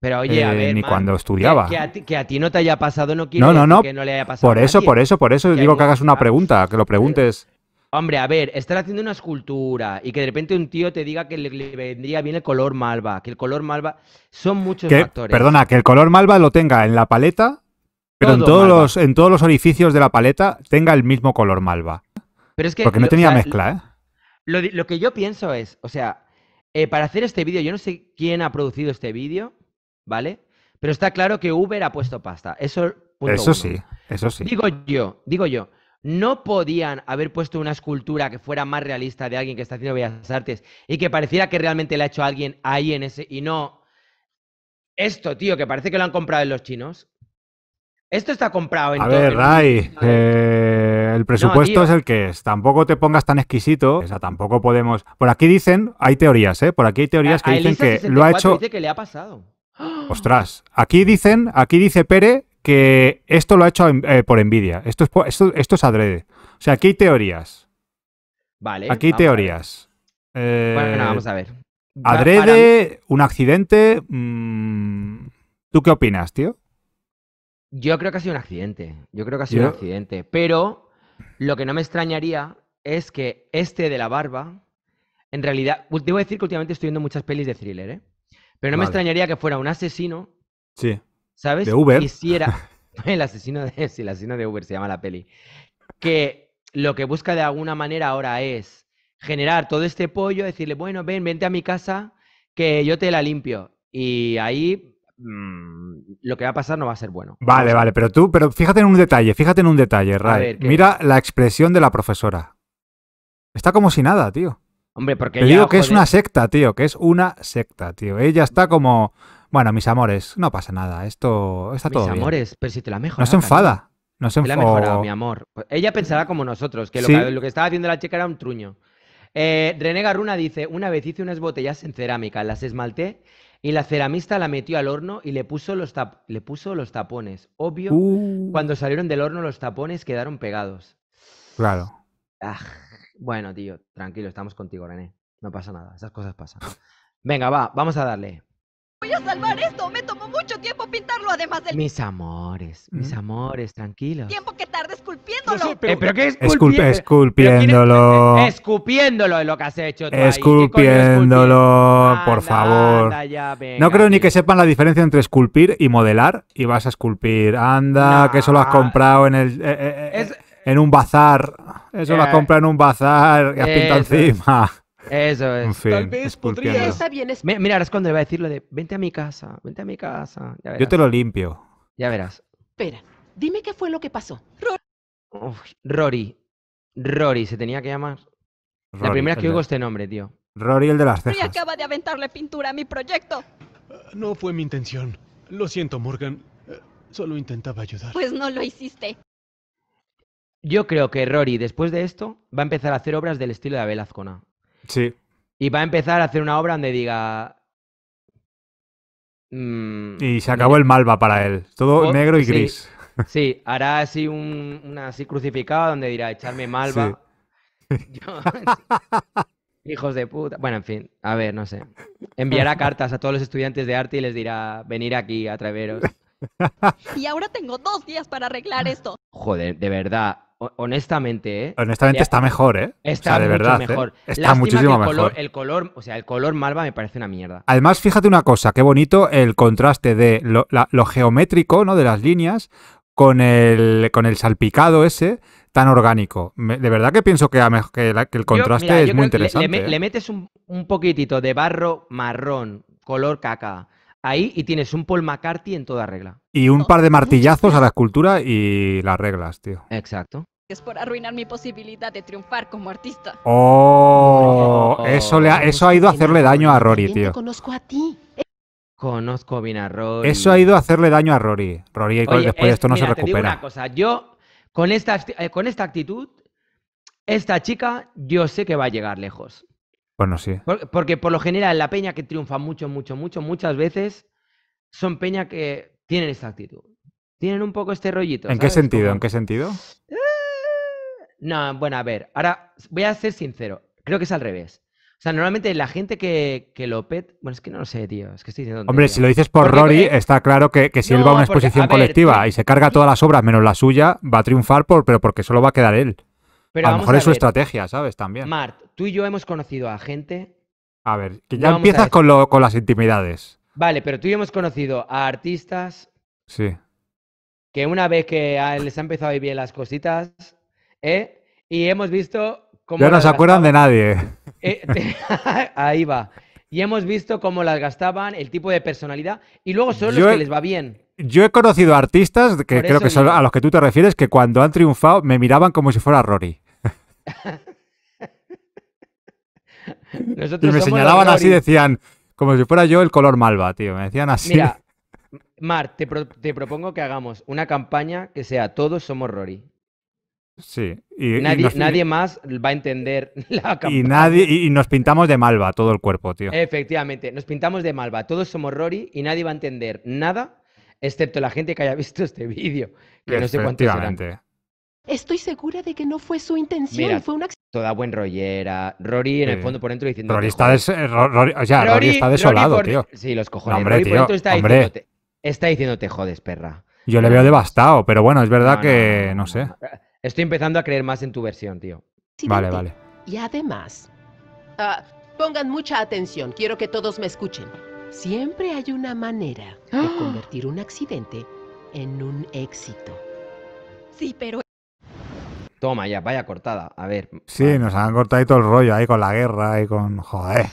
Pero oye, eh, ni cuando estudiaba. Que, a ti, no te haya pasado no quiero que no le haya pasado. Por eso, por eso, por eso digo que hagas una pregunta, que lo preguntes. Hombre, a ver, estar haciendo una escultura y que de repente un tío te diga que le, vendría bien el color malva, que el color malva son muchos factores. Perdona, que el color malva lo tenga en la paleta, pero en todos los en todos los orificios de la paleta tenga el mismo color malva. Pero porque no tenía mezcla, ¿eh? Lo, que yo pienso es, o sea, eh, para hacer este vídeo, yo no sé quién ha producido este vídeo, ¿vale? Pero está claro que Uber ha puesto pasta. Eso, eso sí, eso sí. Digo yo, digo yo, no podían haber puesto una escultura que fuera más realista de alguien que está haciendo bellas artes y que pareciera que realmente la ha hecho alguien ahí en ese y no esto, tío, que parece que lo han comprado en los chinos. Esto está comprado en A ver, el... Ray, eh, el presupuesto es el que es. Tampoco te pongas tan exquisito. O sea, tampoco podemos. Por aquí dicen, hay teorías, ¿eh? Por aquí hay teorías que dicen que lo ha hecho. Dice que le ha pasado. Ostras, aquí dicen, aquí dice Pere que esto lo ha hecho eh, por envidia. Esto es, esto, es adrede. O sea, aquí hay teorías. Vale. Aquí hay teorías. Eh, bueno, vamos a ver. Adrede, un accidente. Mm, ¿Tú qué opinas, tío? Yo creo que ha sido un accidente. Yo creo que ha sido un accidente. Pero lo que no me extrañaría es que este de la barba, en realidad, debo decir que últimamente estoy viendo muchas pelis de thriller, ¿eh? Pero no me extrañaría que fuera un asesino. Sí. ¿Sabes? De Uber. el asesino de. Sí, el asesino de Uber se llama la peli. Que lo que busca de alguna manera ahora es generar todo este pollo, decirle, bueno, ven, vente a mi casa, que yo te la limpio. Y ahí mm, lo que va a pasar no va a ser bueno. Vale, vale, pero tú, pero fíjate en un detalle, fíjate en un detalle, Ray. Mira la expresión de la profesora. Está como si nada, tío. Hombre, porque. digo que es una secta, tío, que es una secta, tío. Ella está como. Bueno, mis amores, no pasa nada, esto está todo. Mis amores, pero si te la mejorado. No se enfada. No se enfada. Te la ha mejorado, mi amor. Pues ella pensará como nosotros, que lo, que estaba haciendo la chica era un truño. Eh, René dice: Una vez hice unas botellas en cerámica, las esmalté y la ceramista la metió al horno y le puso los, tap le puso los tapones. Obvio, uh. cuando salieron del horno los tapones quedaron pegados. Claro. Ah. Bueno, tío, tranquilo, estamos contigo, René. No pasa nada, esas cosas pasan. Venga, va, vamos a darle. Voy a salvar esto, me tomó mucho tiempo pintarlo, además del... Mis amores, mis amores, tranquilos. Tiempo que tarde esculpiéndolo. Esculpiéndolo. Eh, pero... qué esculpiéndolo. Esculpiéndolo lo que has hecho tú Esculpiéndolo, por favor. no creo ni que sepan la diferencia entre esculpir y modelar. Y vas a esculpir. Anda, que eso lo has comprado en el... Eh, eh, en un bazar. Eso la eh, compra en un bazar y has pintado encima. Eso es. Tal vez podría. Mira, ahora es cuando le va a decir lo de vente a mi casa, vente a mi casa. Yo te lo limpio. Ya verás. Espera, dime qué fue lo que pasó. Rory. Rory. Rory, se tenía que llamar. la primera vez que oigo este nombre, tío. Rory, el de las cejas. Rory acaba de aventarle pintura a mi proyecto. Ah, no fue mi intención. Lo siento, Morgan. Eh, solo intentaba ayudar. Pues no lo hiciste. Yo creo que Rory, después de esto, va a empezar a hacer obras del estilo de Abel Azcona. Sí. Y va a empezar a hacer una obra donde diga. Mm, y se acabó el malva para él. Todo oh, negro y gris. Sí, hará así un, una así crucificada donde dirá echarme malva. Hijos de puta. Bueno, en fin, a ver, no sé. Enviará cartas a todos los estudiantes de arte y les dirá, venir aquí a Traveros. Y ahora tengo dos días para arreglar esto. Joder, de verdad honestamente, ¿eh? Honestamente está mejor, ¿eh? Está de verdad, ¿eh? mejor. Está muchísimo mejor. El color, o sea, el color malva me parece una mierda. Además, fíjate una cosa, qué bonito el contraste de lo, geométrico, ¿no? De las líneas con el, con el salpicado ese tan orgánico. de verdad que pienso que, a, el contraste es muy interesante. ¿eh? Le, metes un poquitito de barro marrón, color caca ahí y tienes un Paul McCarthy en toda regla. Y un par de martillazos a la escultura y las reglas, tío. Exacto. Es por arruinar mi posibilidad de triunfar como artista. Oh, eso, ha, ido a hacerle daño a Rory, tío. Conozco a ti. Conozco bien a Rory. Eso ha ido a hacerle daño a Rory. Rory, Oye, después de esto no se recupera. Te una cosa, yo con eh, con esta actitud, esta chica, yo sé que va a llegar lejos. Bueno, sí. porque por lo general la peña que triunfa mucho, mucho, mucho, muchas veces son peña que tienen esta actitud. Tienen un poco este rollito. ¿En qué sentido? ¿En qué sentido? Eh, no, bueno, a ver, ahora voy a ser sincero. Creo que es al revés. O sea, normalmente la gente que, que lo pet. Bueno, es que no lo sé, tío. Es que estoy diciendo. Hombre, si lo dices por Rory, está claro que, que si él va a una exposición colectiva y se carga todas las obras menos la suya, va a triunfar, por, pero porque solo va a quedar él. Pero a lo mejor es su estrategia, ¿sabes? También. Mart, Tú y yo hemos conocido a gente. A ver, que ya empiezas con, lo, con las intimidades. Vale, pero tú y yo hemos conocido a artistas. Sí. Que una vez que les ha empezado a ir bien las cositas, ¿eh? Y hemos visto cómo. Ya no se acuerdan de nadie. Eh, ahí va. Y hemos visto cómo las gastaban, el tipo de personalidad, y luego son los que les va bien. Yo he conocido artistas, que creo que son a los que tú te refieres, que cuando han triunfado me miraban como si fuera Rory. y me señalaban así, decían, como si fuera yo el color malva, tío. Me decían así. Mar, te, propongo que hagamos una campaña que sea Todos somos Rory. Sí. Y, nadie, más va a entender la campaña. Y, nadie, nos pintamos de malva todo el cuerpo, tío. Efectivamente, nos pintamos de malva. Todos somos Rory y nadie va a entender nada, excepto la gente que haya visto este vídeo. Que no sé Estoy segura de que no fue su intención, fue accidente. Toda buen rollera. Rory en el fondo por dentro diciendo. Rory está, desolado, tío. Sí, los cojones. Rory por dentro está, diciendo Diciéndote, jodes, perra. Yo le veo devastado, pero bueno, es verdad que no, sé. Estoy empezando a creer más en tu versión, tío. Vale, vale. Y además, ah, pongan mucha atención, quiero que todos me escuchen. Siempre hay una manera de ¡Ah! convertir un accidente en un éxito. Sí, pero Toma ya, vaya cortada. A ver. Sí, nos han cortado todo el rollo ahí con la guerra y con. Joder.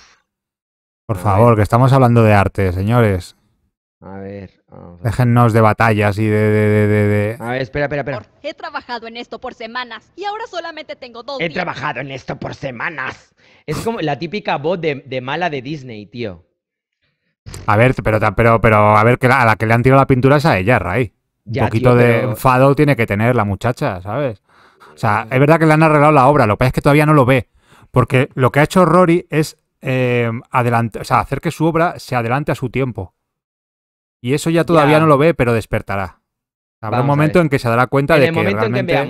Por favor, que estamos hablando de arte, señores. A ver, Déjennos de batallas y de, de, de, A ver, espera, espera, espera. He trabajado en esto por semanas y ahora solamente tengo dos. He trabajado en esto por semanas. Es como la típica voz de, mala de Disney, tío. A ver, pero, pero, pero a ver, que a la que le han tirado la pintura es a ella, Ray. Un poquito de enfado tiene que tener la muchacha, ¿sabes? O sea, es verdad que le han arreglado la obra, lo que pasa es que todavía no lo ve. Porque lo que ha hecho Rory es eh, adelante, o sea, hacer que su obra se adelante a su tiempo. Y eso ya todavía no lo ve, pero despertará. Habrá un momento en que se dará cuenta de que realmente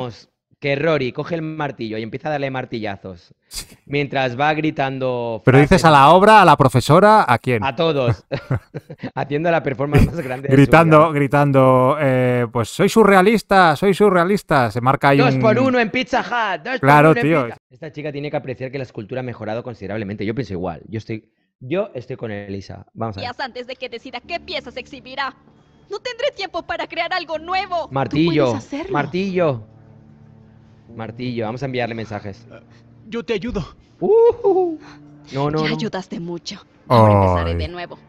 que Rory coge el martillo y empieza a darle martillazos mientras va gritando. Pero dices a la obra, a la profesora, ¿a quién? A todos. Haciendo la performance más grande. Gritando, de gritando, eh, pues soy surrealista, soy surrealista. Se marca ahí. Dos por uno en Pizza Hut. claro, tío. Esta chica tiene que apreciar que la escultura ha mejorado considerablemente. Yo pienso igual. Yo estoy, yo estoy con Elisa. Vamos a antes de que decida qué piezas exhibirá. No tendré tiempo para crear algo nuevo. Martillo. Martillo. Martillo, vamos a enviarle mensajes. Eh, yo te ayudo. Uh-huh. No, no. Ya ayudaste mucho. Ahora empezaré de nuevo.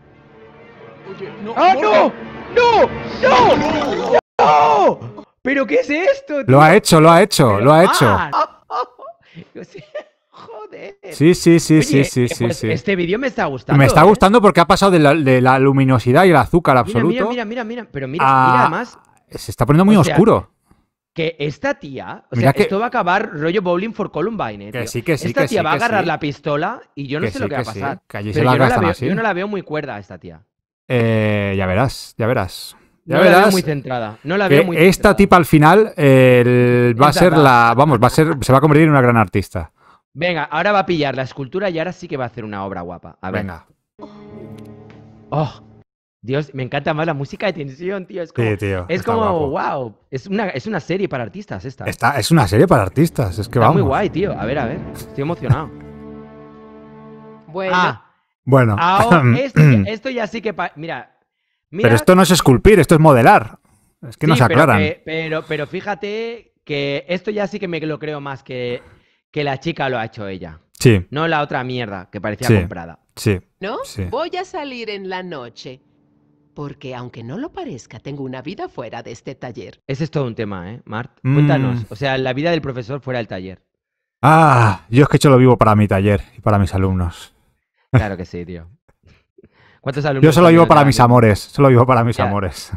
no, ¡Ah, no! ¡No! ¡No! ¡No! ¿Pero qué es esto? Lo ha hecho, lo ha hecho, lo ha hecho. Ah. Oh, joder. Sí, sí, sí, sí, sí, eh, pues sí, Este vídeo me está gustando. Me está ¿eh? gustando porque ha pasado de la, luminosidad y el azúcar absoluto. Mira, mira, mira, mira, Pero mira, mira, más. Se está poniendo muy oscuro que esta tía, o sea, que... esto va a acabar rollo Bowling for Columbine. Eh, que sí, esta tía va a agarrar la pistola y yo no sé lo que va a pasar. Pero yo, no la veo, muy cuerda esta tía. Eh, ya verás, ya verás. Ya no verás, la veo muy centrada. No la veo muy esta tipa al final va a ser la. Vamos, va a ser. Se va a convertir en una gran artista. Venga, ahora va a pillar la escultura y ahora sí que va a hacer una obra guapa. A ver. Venga. Oh, Dios, me encanta más la música de tensión, tío. Es como, sí, tío, es como wow. Es una, es una serie para artistas esta. es una serie para artistas, es que está muy guay, tío. A ver, a ver. Estoy emocionado. bueno. Ah, bueno. esto, ya sí que. Mira, mira, Pero esto no es esculpir, esto es modelar. Es que no se aclaran. Pero, pero, fíjate que esto ya sí que me lo creo más que, la chica lo ha hecho ella. Sí. No la otra mierda que parecía comprada. Sí. ¿No? Voy a salir en la noche porque aunque no lo parezca, tengo una vida fuera de este taller. Ese es todo un tema, ¿eh, Mart? Cuéntanos, o sea, la vida del profesor fuera del taller. Ah, yo es que yo lo vivo para mi taller y para mis alumnos. Claro que sí, tío. ¿Cuántos alumnos? Yo solo vivo para mis amores, solo vivo para mis amores.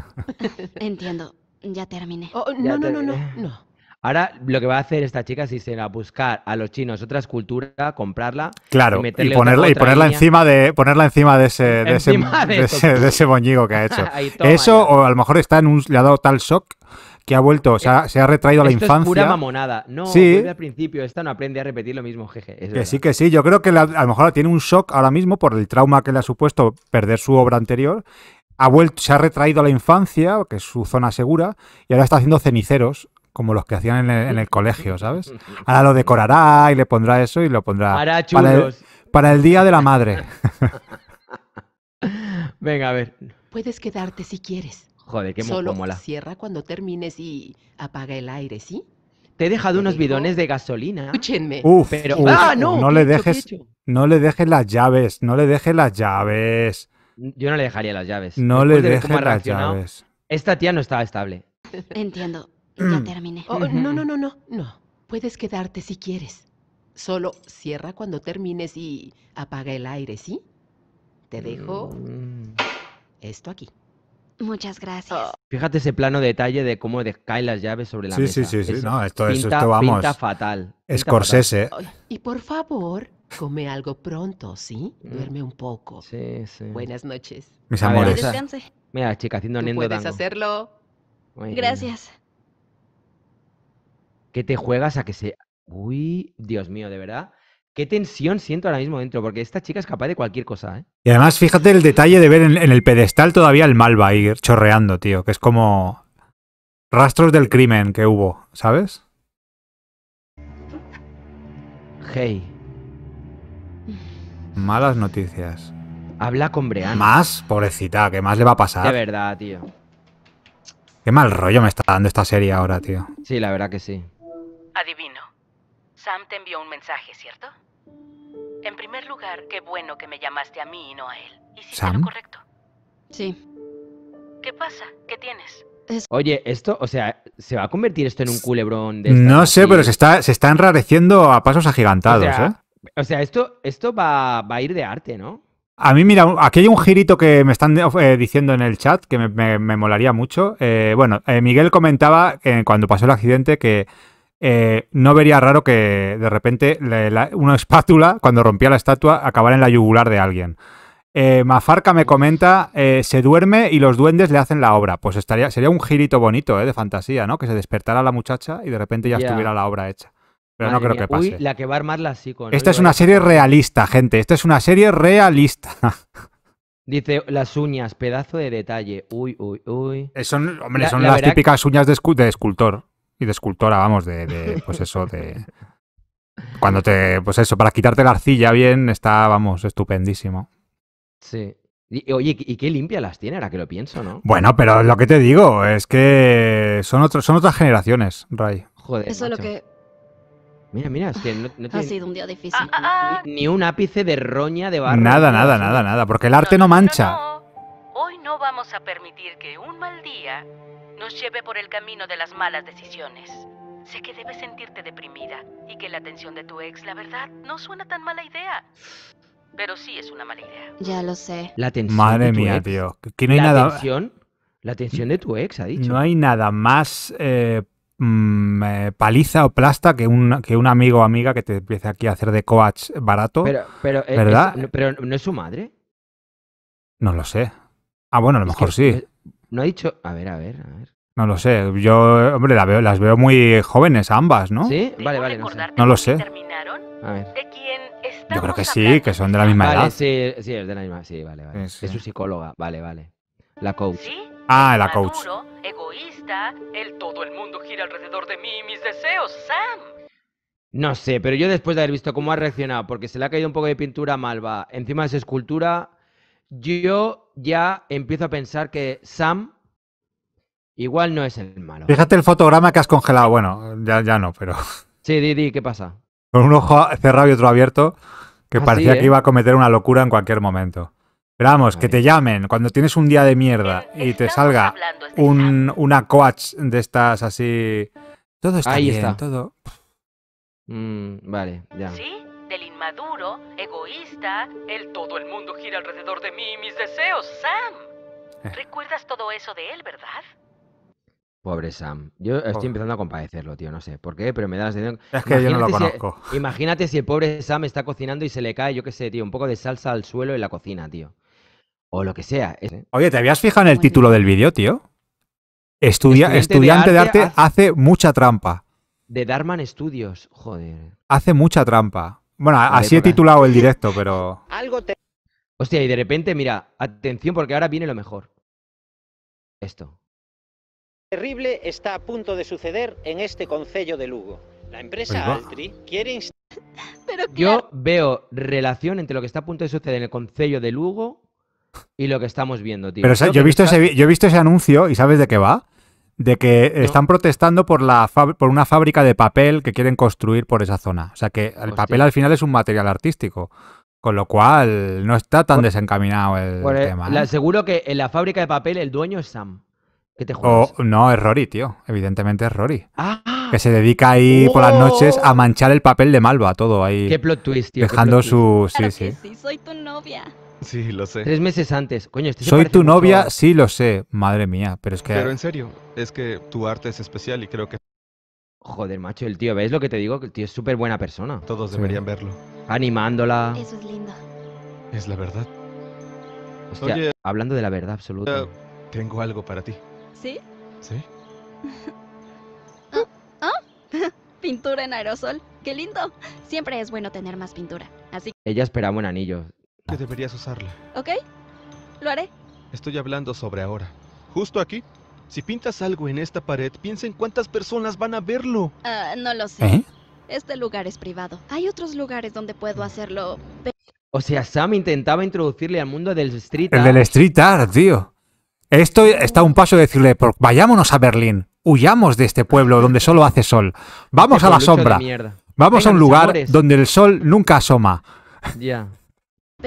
Entiendo, ya terminé. no, no, no, no, no. Ahora lo que va a hacer esta chica es irse a buscar a los chinos otra escultura, comprarla claro, y, ponerla, y ponerla encima de ponerla encima de ese, de, ese, boñigo que ha hecho. Eso o a lo mejor está en un, le ha dado tal shock que ha vuelto, o ha, eh, se ha retraído a la infancia. Es pura mamonada. No, sí. al principio, esta no aprende a repetir lo mismo, jeje. sí, que sí. Yo creo que a lo mejor tiene un shock ahora mismo por el trauma que le ha supuesto perder su obra anterior. Ha vuelto, se ha retraído a la infancia, que es su zona segura, y ahora está haciendo ceniceros como los que hacían en el, colegio, ¿sabes? Ahora lo decorará y le pondrá eso y lo pondrá para, el, Día de la Madre. Venga, a ver. Puedes quedarte si quieres. Joder, qué Solo mola. cierra cuando termines y apaga el aire, ¿sí? Te he dejado unos bidones de gasolina. Escúchenme. Uf, pero ¡Ah, no, no le dejes no le dejes las llaves, no le dejes las llaves. Yo no le dejaría las llaves. No le dejes las llaves. Esta tía no estaba estable. Entiendo. Ya terminé. no, no, no, no, no. Puedes quedarte si quieres. Solo cierra cuando termines y apaga el aire, ¿sí? Te dejo esto aquí. Muchas gracias. Fíjate ese plano detalle de cómo descae las llaves sobre la mesa. Sí, sí, sí. no, esto es esto, vamos. Pinta fatal. Pinta Y por favor, come algo pronto, ¿sí? Duerme un poco. Sí, sí. Buenas noches. Mis amores. Mira, chica, haciendo nendo Puedes hacerlo. gracias que te juegas a que se... Uy, Dios mío, de verdad. Qué tensión siento ahora mismo dentro, porque esta chica es capaz de cualquier cosa, ¿eh? Y además, fíjate el detalle de ver en, el pedestal todavía el mal va a ir chorreando, tío, que es como rastros del crimen que hubo, ¿sabes? Hey. Malas noticias. Habla con Brean. Más, pobrecita, ¿qué más le va a pasar? De verdad, tío. Qué mal rollo me está dando esta serie ahora, tío. Sí, la verdad que sí. Adivino. Sam te envió un mensaje, ¿cierto? En primer lugar, qué bueno que me llamaste a mí y no a él. ¿Sam? correcto? Sí. ¿Qué pasa? ¿Qué tienes? Oye, esto, o sea, ¿se va a convertir esto en un culebrón de No sé, pero se está, se enrareciendo a pasos agigantados, o ¿eh? O sea, esto, esto va, a ir de arte, ¿no? A mí, mira, aquí hay un girito que me están eh, diciendo en el chat que me, me, molaría mucho. Eh, bueno, eh, Miguel comentaba cuando pasó el accidente que eh, no vería raro que de repente una espátula, cuando rompía la estatua, acabara en la yugular de alguien. Eh, Mafarca me comenta, eh, se duerme y los duendes le hacen la obra. Pues estaría, sería un girito bonito, de fantasía, ¿no? Que se despertara la muchacha y de repente ya estuviera la obra hecha. Pero no creo que pase. la que va a armarla con... Esta es una serie realista, gente. Esta es una serie realista. Dice, las uñas, pedazo de detalle. Uy, uy, uy. Son, hombre, son las típicas uñas de escultor y de escultora, vamos, de, pues eso, de... Cuando te, pues eso, para quitarte la arcilla bien, está, vamos, estupendísimo. Sí. Y, oye, ¿y qué limpia las tiene ahora que lo pienso, no? Bueno, pero lo que te digo es que son, otros son otras generaciones, Ray. Joder. Eso es lo que. Mira, mira, es que no, Ha sido un día difícil. Ni, un ápice de roña de barro. Nada, nada, nada, nada. Porque el arte no mancha no vamos a permitir que un mal día nos lleve por el camino de las malas decisiones. Sé que debes sentirte deprimida y que la atención de tu ex, la verdad, no suena tan mala idea. Pero sí es una mala idea. Ya lo sé. La atención Madre de tu mía, tío. Que no hay la nada... Atención, la atención de tu ex, ha dicho. No hay nada más eh, mm, eh, paliza o plasta que un, que un amigo o amiga que te empiece aquí a hacer de coach barato. Pero, eh, ¿verdad? pero no es su madre. No lo sé. Ah, bueno, a lo mejor sí. No ha dicho. A ver, a ver, a ver. No lo sé. Yo, hombre, las veo muy jóvenes ambas, ¿no? Sí, vale, vale. No, sé. lo sé. A ver. Yo creo que sí, que son de la misma edad. Sí, sí, es de la misma. Sí, vale, vale. Es su psicóloga. Vale, vale. La coach. ¿Sí? Ah, la coach. egoísta, el todo el mundo gira alrededor de mí y mis deseos, Sam. No sé, pero yo después de haber visto cómo ha reaccionado, porque se le ha caído un poco de pintura Malva, encima de esa escultura, yo ya empiezo a pensar que Sam igual no es el malo. Fíjate el fotograma que has congelado. Bueno, ya, no, pero. Sí, Didi, ¿qué pasa? Con un ojo cerrado y otro abierto, que ah, parecía que iba ¿eh? a cometer una locura en cualquier momento. Pero vamos, que te llamen cuando tienes un día de mierda y te salga este una coach de estas así. Todo está Ahí bien, todo. Mm, vale, ya. Maduro, egoísta, el todo el mundo gira alrededor de mí y mis deseos, Sam. Eh. ¿Recuerdas todo eso de él, verdad? Pobre Sam. Yo estoy empezando a compadecerlo, tío. No sé por qué, pero me da la sensación. Es que imagínate yo no lo conozco. Si, imagínate si el pobre Sam está cocinando y se le cae, yo qué sé, tío, un poco de salsa al suelo en la cocina, tío. O lo que sea. ¿eh? Oye, ¿te habías fijado en el título del vídeo, tío? Estudia, estudiante, de arte, hace, hace mucha trampa. De Darman Studios, joder. Hace mucha trampa. Bueno, así he pues titulado el directo, pero. Algo te. Hostia, y de repente, mira, atención porque ahora viene lo mejor. Esto. Terrible está a punto de suceder en este concello de Lugo. La empresa pues Altri quiere Yo veo relación entre lo que está a punto de suceder en el concello de Lugo y lo que estamos viendo, tío. Pero yo, he visto ese, yo he visto ese anuncio y ¿sabes de qué va? de que están protestando por, la por una fábrica de papel que quieren construir por esa zona. O sea que el papel al final es un material artístico. Con lo cual no está tan desencaminado el tema. Le ¿eh? aseguro que en la fábrica de papel el dueño es Sam. que oh, no, es Rory, tío. Evidentemente es Rory. Ah. que se dedica ahí por las noches a oh. manchar el papel de Malva, todo ahí. Qué plot twist, tío. Dejando su. sí. sí, soy tu novia. Sí, lo sé. Tres meses antes. Coño, este Soy tu novia, sí lo sé. Madre mía, pero es que. Pero en serio, es que tu arte es especial y creo que. Joder, macho, el tío, ¿ves lo que te digo? Que el tío es súper buena persona. Todos deberían verlo. Animándola. Eso es lindo. Es la verdad. Hostia, hablando de la verdad absoluta. Eh, tengo algo para ti. ¿Sí? ¿Sí? Oh, oh. pintura en aerosol. ¡Qué lindo! Siempre es bueno tener más pintura. Así Ella esperaba un anillo que deberías usarla. ¿Ok? Lo haré. Estoy hablando sobre ahora. Justo aquí. Si pintas algo en esta pared, piensa en cuántas personas van a verlo. Ah, no lo sé. ¿Eh? Este lugar es privado. Hay otros lugares donde puedo mm. hacerlo. O sea, Sam intentaba introducirle al mundo del street art. El del street art, tío. Esto está un paso de decirle, vayámonos a Berlín, huyamos de este pueblo donde solo hace sol, vamos este a la sombra, vamos a un lugar donde el sol nunca asoma. Ya.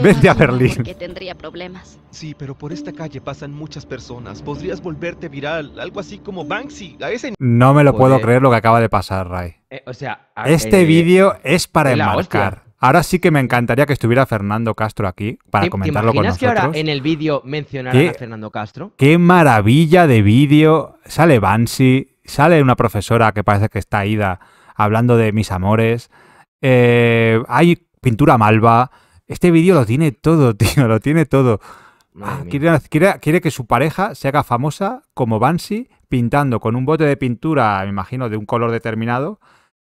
Vete a Berlín. tendría problemas. Sí, pero por esta calle pasan muchas personas. Podrías volverte viral, algo así como Banksy. No me lo puedo creer lo que acaba de pasar, Ray. Eh, o sea, este eh, vídeo es para enmarcar. Ahora sí que me encantaría que estuviera Fernando Castro aquí para comentarlo con nosotros. que ahora en el vídeo mencionaran a Fernando Castro? Qué maravilla de vídeo. Sale Banksy. sale una profesora que parece que está ida hablando de mis amores. Eh, hay pintura malva este vídeo lo tiene todo, tío, lo tiene todo. Ah, quiere, que su pareja se haga famosa como Bansi, pintando con un bote de pintura, me imagino, de un color determinado,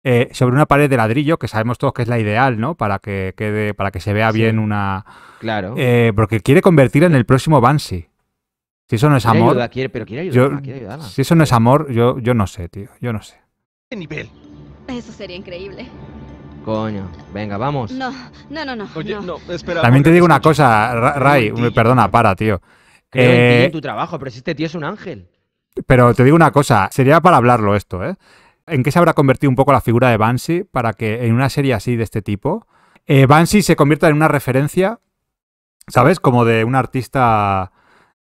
eh, sobre una pared de ladrillo, que sabemos todos que es la ideal, ¿no? Para que quede, para que se vea bien una. Claro. Eh, porque quiere convertirla en el próximo Bansi. Si eso no es amor. pero quiere Si eso no es amor, yo, yo no sé, tío. Yo no sé. ¿Qué nivel? Eso sería increíble. Coño, venga, vamos. No, no, no, no. Oye, no. También te digo una cosa, Ray, perdona, para, tío. Creo en, eh, tu trabajo, pero este tío es un ángel. Pero te digo una cosa, sería para hablarlo esto, ¿eh? ¿En qué se habrá convertido un poco la figura de Banshee para que en una serie así de este tipo, eh, Banshee se convierta en una referencia, ¿sabes? Como de un artista,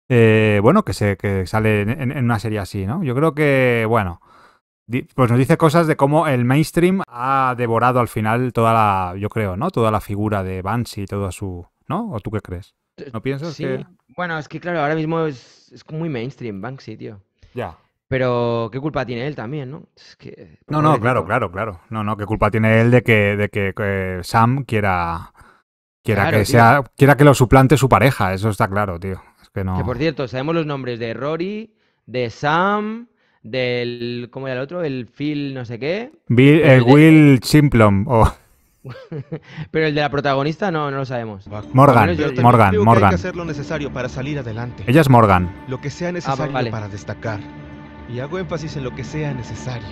eh, bueno, que, se, que sale en, una serie así, ¿no? Yo creo que, bueno, pues nos dice cosas de cómo el mainstream ha devorado al final toda la, yo creo, ¿no? Toda la figura de y toda su, ¿no? ¿O tú qué crees? ¿No piensas sí. Bueno, es que claro, ahora mismo es, muy mainstream Banksy, tío. Ya. Pero qué culpa tiene él también, ¿no? que, no, no, claro, claro, claro. No, no, qué culpa tiene él de que, de que, eh, Sam quiera, que sea, quiera que lo suplante su pareja. Eso está claro, tío. Es que no. Que por cierto, sabemos los nombres de Rory, de Sam, del, ¿cómo era el otro? El Phil no sé qué. Eh, Will Chimplom. Pero el de la protagonista no, no lo sabemos. Morgan, Morgan, Morgan. lo necesario para salir adelante. Ella es Morgan. Lo que sea ah, necesario para destacar. Y hago énfasis en lo que sea necesario.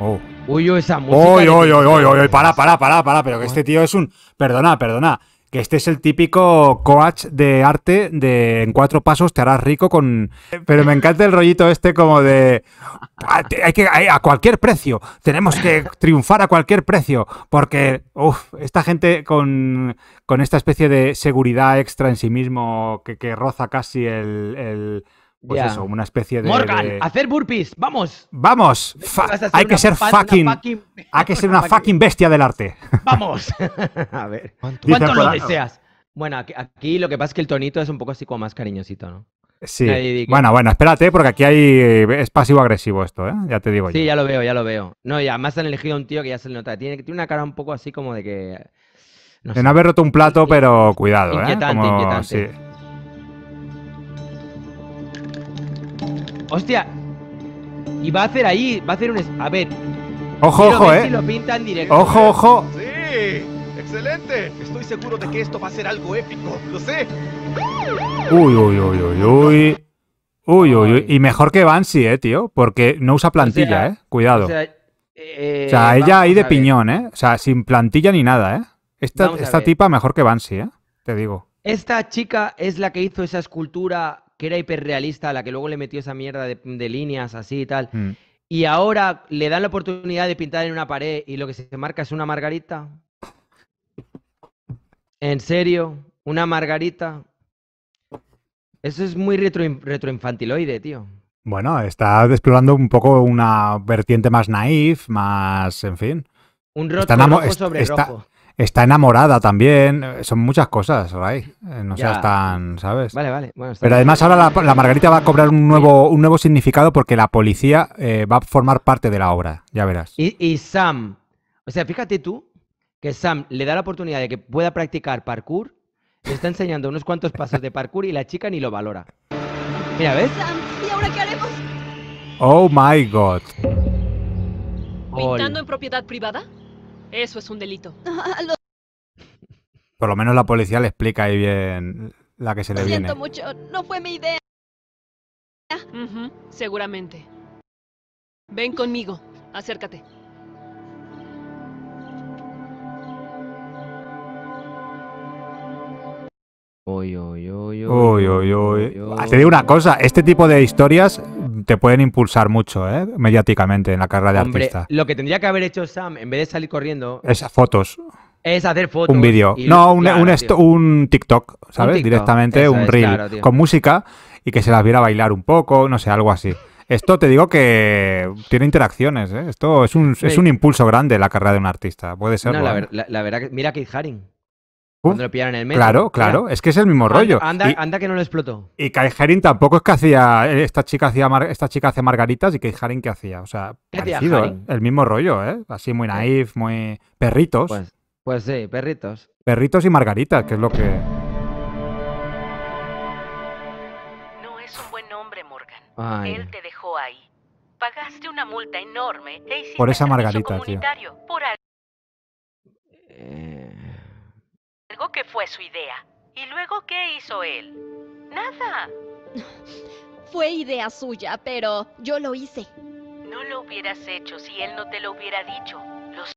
Oh. Uy, esa música. Uy, uy, uy, uy, uy, Para, para, para, para. pero que este tío es un. Perdona, perdona que este es el típico coach de arte de en cuatro pasos te harás rico con... Pero me encanta el rollito este como de... Hay que, a cualquier precio, tenemos que triunfar a cualquier precio, porque esta gente con, con, esta especie de seguridad extra en sí mismo que, que roza casi el pues eso, una especie de. Morgan, hacer burpees, vamos. Vamos, hay que ser fucking, Hay que ser una fucking bestia del arte. Vamos. a ver. ¿Cuánto, lo deseas? Bueno, aquí, lo que pasa es que el tonito es un poco así como más cariñosito, ¿no? Sí. Bueno, bueno, espérate, porque aquí hay. Es pasivo-agresivo esto, ¿eh? Ya te digo sí, Sí, ya lo veo, ya lo veo. No, ya, más han elegido un tío que ya se le nota. Tiene, tiene una cara un poco así como de que. No de no haber roto un plato, pero cuidado, ¿eh? Como... Inquietante, sí. Hostia. Y va a hacer ahí, va a hacer un... A ver. Ojo, ojo, eh. Ojo, ojo. Sí, excelente. Estoy seguro de que esto va a ser algo épico. Lo sé. Uy, uy, uy, uy, uy. Uy, uy, uy. Y mejor que Bansi, eh, tío. Porque no usa plantilla, eh. Cuidado. O sea, ella eh, ahí de piñón, eh. O sea, sin plantilla ni nada, eh. Esta, esta tipa mejor que Bansi, eh. Te digo. Esta chica es la que hizo esa escultura que era hiperrealista, la que luego le metió esa mierda de, líneas así y tal. Mm. Y ahora le dan la oportunidad de pintar en una pared y lo que se marca es una margarita. ¿En serio? ¿Una margarita? Eso es muy retro, retroinfantiloide, tío. Bueno, está explorando un poco una vertiente más naif, más, en fin. Un rojo, sobre rojo está enamorada también. Eh, son muchas cosas, Ray. Eh, no seas tan, ¿sabes? Vale, vale. Pero además ahora la, Margarita va a cobrar un nuevo, un nuevo significado porque la policía eh, va a formar parte de la obra, ya verás. Y, Sam, o sea, fíjate tú que Sam le da la oportunidad de que pueda practicar parkour, le está enseñando unos cuantos pasos de parkour y la chica ni lo valora. Mira, ¿ves? ¿y ahora qué haremos? Oh my god. ¿Pintando en propiedad privada? Eso es un delito. Ah, Por lo menos la policía le explica ahí bien la que se le viene. Lo siento mucho, no fue mi idea. seguramente. Ven conmigo, acércate. Uy, uy, uy, uy, uy, ah, Te digo una cosa, este tipo de historias te pueden impulsar mucho, ¿eh? Mediáticamente en la carrera de artista. Lo que tendría que haber hecho Sam, en vez de salir corriendo. Esas fotos. Es hacer fotos. Un vídeo. No, un, TikTok, ¿sabes? Directamente un reel con música y que se las viera bailar un poco, no sé, algo así. Esto te digo que tiene interacciones, ¿eh? Esto es un, es un impulso grande la carrera de un artista, puede ser. No, ¿eh? la, verdad que mira Kate Haring. Claro, claro, es que es el mismo rollo. Anda, que no lo explotó. Y Kai Haring tampoco es que hacía. Eh, esta chica hacía esta chica hace margaritas y que Haring que hacía. O sea, parecido, ¿eh? el mismo rollo, ¿eh? Así muy naif, muy. Perritos. Pues, pues, sí, perritos. Perritos y margaritas, que es lo que. No es un buen hombre, Morgan. Él te dejó ahí. Pagaste una multa enorme e por esa margarita, tío que fue su idea. ¿Y luego qué hizo él? Nada. Fue idea suya, pero yo lo hice. No lo hubieras hecho si él no te lo hubiera dicho. Los...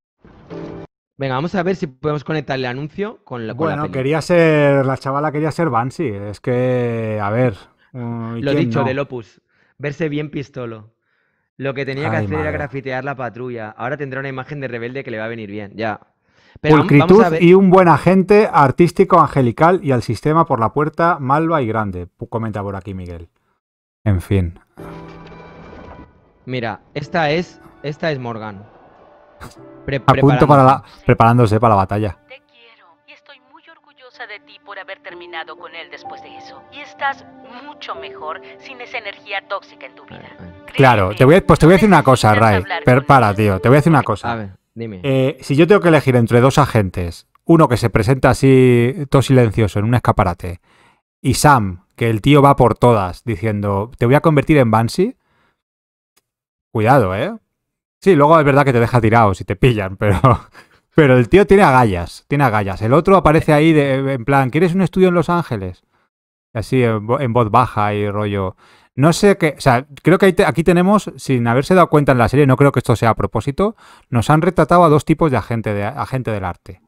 Venga, vamos a ver si podemos conectar el anuncio con la... Con bueno, quería ser... La chavala quería ser Bansi. Es que... A ver... Mm, lo dicho, de del Opus. Verse bien pistolo. Lo que tenía que hacer era grafitear la patrulla. Ahora tendrá una imagen de rebelde que le va a venir bien. Ya, pero Pulcritud y un buen agente artístico, angelical y al sistema por la puerta, malva y grande. Comenta por aquí Miguel. En fin. Mira, esta es, esta es Morgan. punto para la, preparándose para la batalla. Te quiero y estoy muy orgullosa de ti por haber terminado con él después de eso. Y estás mucho mejor sin esa energía tóxica en tu vida. Claro, te voy a, pues te voy a decir una cosa, Ray. Para, tío, te voy a decir una cosa. A ver. Eh, si yo tengo que elegir entre dos agentes, uno que se presenta así todo silencioso en un escaparate, y Sam, que el tío va por todas diciendo, te voy a convertir en Banshee, cuidado, ¿eh? Sí, luego es verdad que te deja tirado si te pillan, pero... Pero el tío tiene agallas, tiene agallas. El otro aparece ahí de, en plan, ¿quieres un estudio en Los Ángeles? Así en, en voz baja y rollo. No sé qué, o sea, creo que aquí tenemos, sin haberse dado cuenta en la serie, no creo que esto sea a propósito, nos han retratado a dos tipos de agente, de, agente del arte.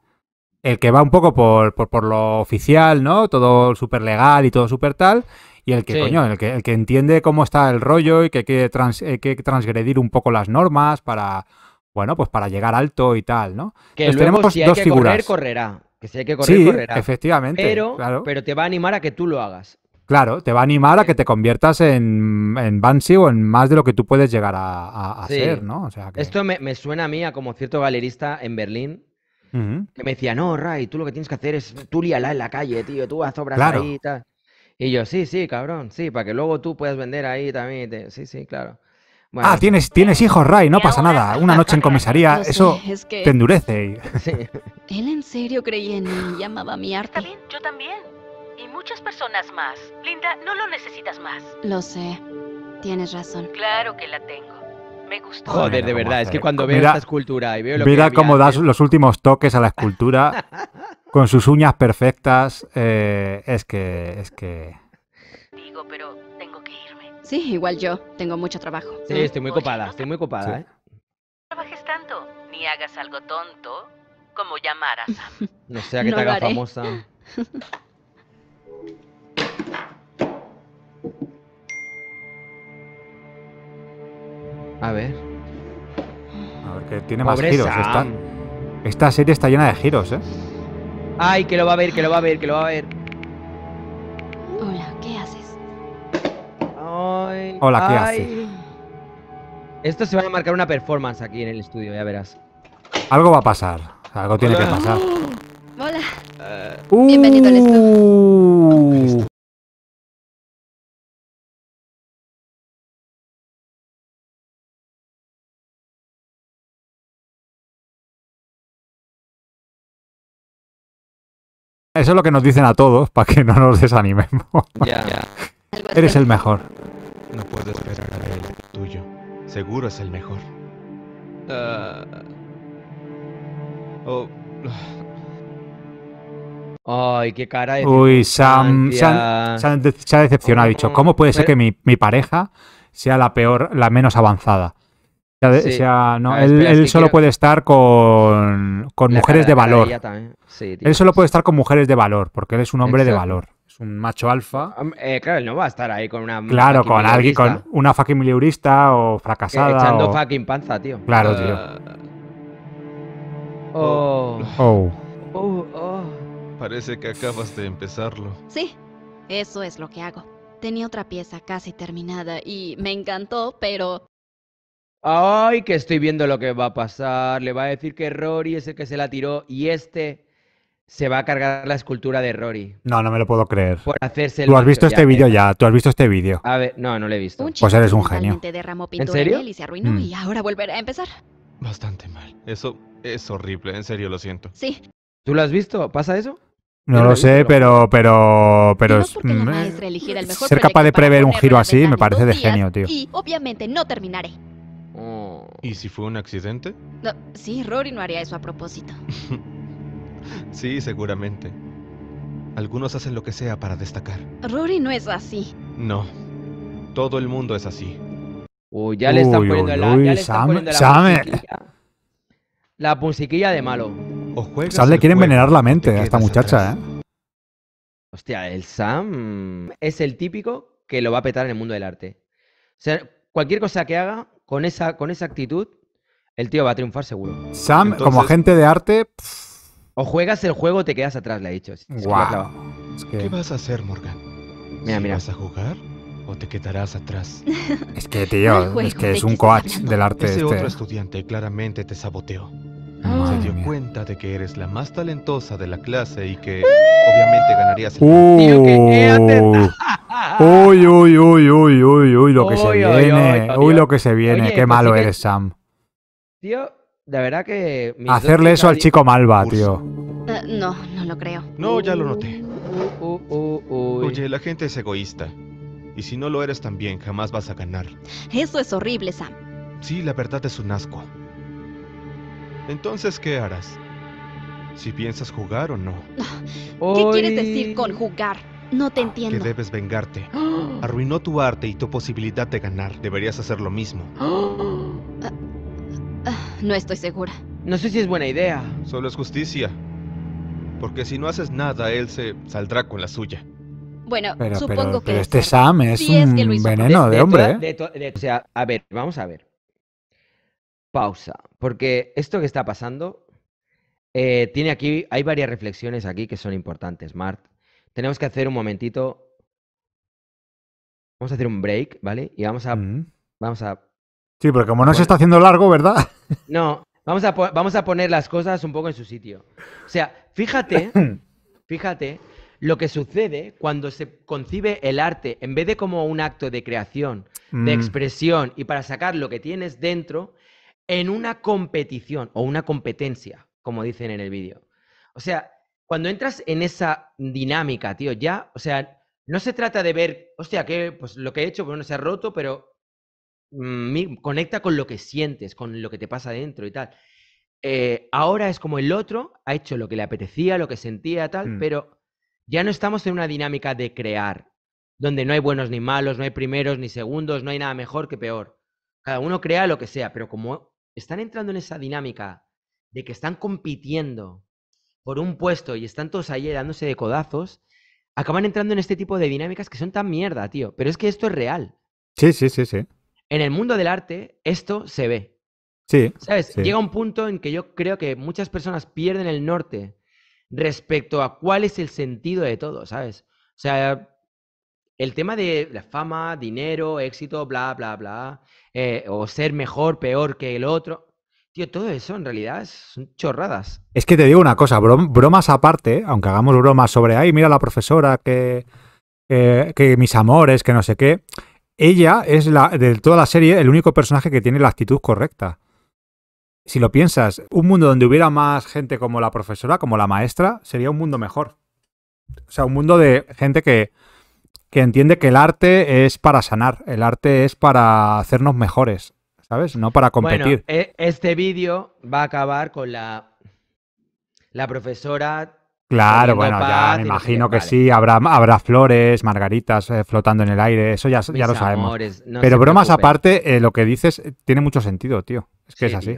El que va un poco por, lo oficial, ¿no? Todo súper legal y todo súper tal. Y el que, coño, el que, el que entiende cómo está el rollo y que hay eh, que, transgredir un poco las normas para, bueno, pues para llegar alto y tal, ¿no? Que tenemos si hay que correr, correrá. Que si hay que correr, sí, correrá. efectivamente. Pero, pero te va a animar a que tú lo hagas. Claro, te va a animar a que te conviertas en, en Banshee o en más de lo que tú puedes llegar a, ser, ¿no? O sea Esto me, suena a mí a como cierto galerista en Berlín que me decía, no, Ray, tú lo que tienes que hacer es tú liala en la calle, tío, tú haz obras ahí y tal. Y yo, sí, sí, cabrón, sí, para que luego tú puedas vender ahí también. Sí, sí, claro. ah, tienes, tienes hijos, Ray, no pasa nada. Una noche en comisaría, eso te endurece. Él en serio creía en mí y a mi arte. yo también y muchas personas más. Linda, no lo necesitas más. Lo sé. Tienes razón. Claro que la tengo. Me gustó. Joder, de verdad, es que cuando veo esta escultura y veo lo mira cómo das los últimos toques a la escultura con sus uñas perfectas. Eh, es que. Es que. Digo, pero tengo que irme. Sí, igual yo. Tengo mucho trabajo. Sí, estoy muy copada, estoy muy copada, No ¿eh? trabajes tanto, ni hagas algo tonto como llamar a Sam. No sea que te haga famosa. A ver. A ver, que tiene más giros. Esta, esta, serie está llena de giros, ¿eh? Ay, que lo va a ver, que lo va a ver, que lo va a ver. Hola, ¿qué haces? Hola, ¿qué haces? Esto se va a marcar una performance aquí en el estudio, ya verás. Algo va a pasar. Algo tiene que pasar. Hola. ¡Uh! Bienvenido al estudio. Eso es lo que nos dicen a todos para que no nos desanimemos. Eres el mejor. No puedo esperar a él, tuyo. Seguro es el mejor. Ah. Oh. Ay, qué cara de Uy, Sam, se ha decepcionado. Ha dicho, oh, ¿cómo puede ser eh. que mi, mi pareja sea la peor, la menos avanzada? o sea, no, él, solo puede estar con, mujeres de valor. él solo puede estar con mujeres de valor, porque él es un hombre de valor. Es un macho alfa. Eh, claro, él no va a estar ahí con una. Claro, con alguien, con una fucking miliurista o fracasada. Eh, echando fucking panza, tío. Claro, tío. Oh. Oh. oh. oh, oh. Parece que acabas de empezarlo. Sí, eso es lo que hago. Tenía otra pieza casi terminada y me encantó, pero Ay, que estoy viendo lo que va a pasar. Le va a decir que Rory es el que se la tiró y este se va a cargar la escultura de Rory. No, no me lo puedo creer. Por hacerse Tú has visto este vídeo ya, tú has visto este vídeo. A ver, no, no lo he visto. pues eres un genio. ¿En serio? Mm. ahora a empezar. Bastante mal. Eso es horrible, en serio, lo siento. Sí. ¿Tú lo has visto? ¿Pasa eso? No lo sé, pero pero pero mm, ser capaz de prever un giro así me parece de genio, tío. Y obviamente no terminaré. ¿Y si fue un accidente? sí, Rory no haría eso a propósito. sí, seguramente. Algunos hacen lo que sea para destacar. Rory no es así. No. Todo el mundo es así. Uy, ya le están poniendo la, uy, ya Sam, eh. la La de malo. O Sam le quieren venerar la mente a esta muchacha, ¿eh? Hostia, el Sam es el típico que lo va a petar en el mundo del arte. O sea, cualquier cosa que haga con esa, con esa actitud, el tío va a triunfar seguro. Sam, como agente de arte. O juegas el juego o te quedas atrás, le ha dicho. Es ¿Qué vas a hacer, Morgan? Mira, ¿Vas a jugar o te quedarás atrás? es que, tío, es que es un coach del arte. Ese este. otro estudiante claramente te saboteó. Se dio cuenta de que eres la más talentosa de la clase y que obviamente ganarías el uh. Uy, uy, uy, uy, que se uy, lo que se viene. Qué malo eres, Sam. Tío, de verdad que. Hacerle eso al chico malva, tío. Eh, no, no lo creo. No, ya lo noté. Uh, uh, uh, Oye, la gente es egoísta. Y si no lo eres también, jamás vas a ganar. Eso es horrible, Sam. Sí, la verdad es un asco. Entonces, ¿qué harás? Si piensas jugar o no. ¿Qué quieres decir con jugar? No te entiendo. Que debes vengarte. Arruinó tu arte y tu posibilidad de ganar. Deberías hacer lo mismo. Ah, no estoy segura. No sé si es buena idea. Solo es justicia. Porque si no haces nada, él se saldrá con la suya. Bueno, supongo que... Pero este Sam es un veneno de, hombre. ¿eh? o sea, a ver, vamos a ver. Pausa. Porque esto que está pasando... Eh, tiene aquí, hay varias reflexiones aquí que son importantes, Mart tenemos que hacer un momentito. Vamos a hacer un break, ¿vale? Y vamos a. Vamos a. Sí, pero como no se está haciendo largo, ¿verdad? No, vamos a, vamos a poner las cosas un poco en su sitio. O sea, fíjate, fíjate lo que sucede cuando se concibe el arte, en vez de como un acto de creación, de mm. expresión y para sacar lo que tienes dentro, en una competición o una competencia, como dicen en el vídeo. O sea, cuando entras en esa dinámica, tío, ya, o sea, no se trata de ver, hostia, que pues lo que he hecho, bueno, se ha roto, pero mm, conecta con lo que sientes, con lo que te pasa dentro y tal. Eh, ahora es como el otro ha hecho lo que le apetecía, lo que sentía, tal, hmm. pero ya no estamos en una dinámica de crear, donde no hay buenos ni malos, no hay primeros ni segundos, no hay nada mejor que peor. Cada uno crea lo que sea, pero como están entrando en esa dinámica de que están compitiendo por un puesto y están todos ahí dándose de codazos, acaban entrando en este tipo de dinámicas que son tan mierda, tío. Pero es que esto es real. Sí, sí, sí, sí. En el mundo del arte, esto se ve. Sí. ¿Sabes? Llega un punto en que yo creo que muchas personas pierden el norte respecto a cuál es el sentido de todo, ¿sabes? O sea, el tema de la fama, dinero, éxito, bla, bla, bla, eh, o ser mejor, peor que el otro, Tío, todo eso en realidad son chorradas. Es que te digo una cosa, bromas aparte, aunque hagamos bromas sobre, ahí, mira la profesora, que, mis amores, que no sé qué, ella es la, de toda la serie el único personaje que tiene la actitud correcta. Si lo piensas, un mundo donde hubiera más gente como la profesora, como la maestra, sería un mundo mejor. O sea, un mundo de gente que, que entiende que el arte es para sanar, el arte es para hacernos mejores ¿sabes? No para competir. E, este vídeo va a acabar con la, la profesora. Claro, bueno, ya me imagino que, sí, habrá, habrá flores, margaritas eh, flotando en el aire, eso ya, ya lo sabemos. Pero bromas aparte, eh, lo que dices eh, tiene mucho sentido, tío. Es que es así.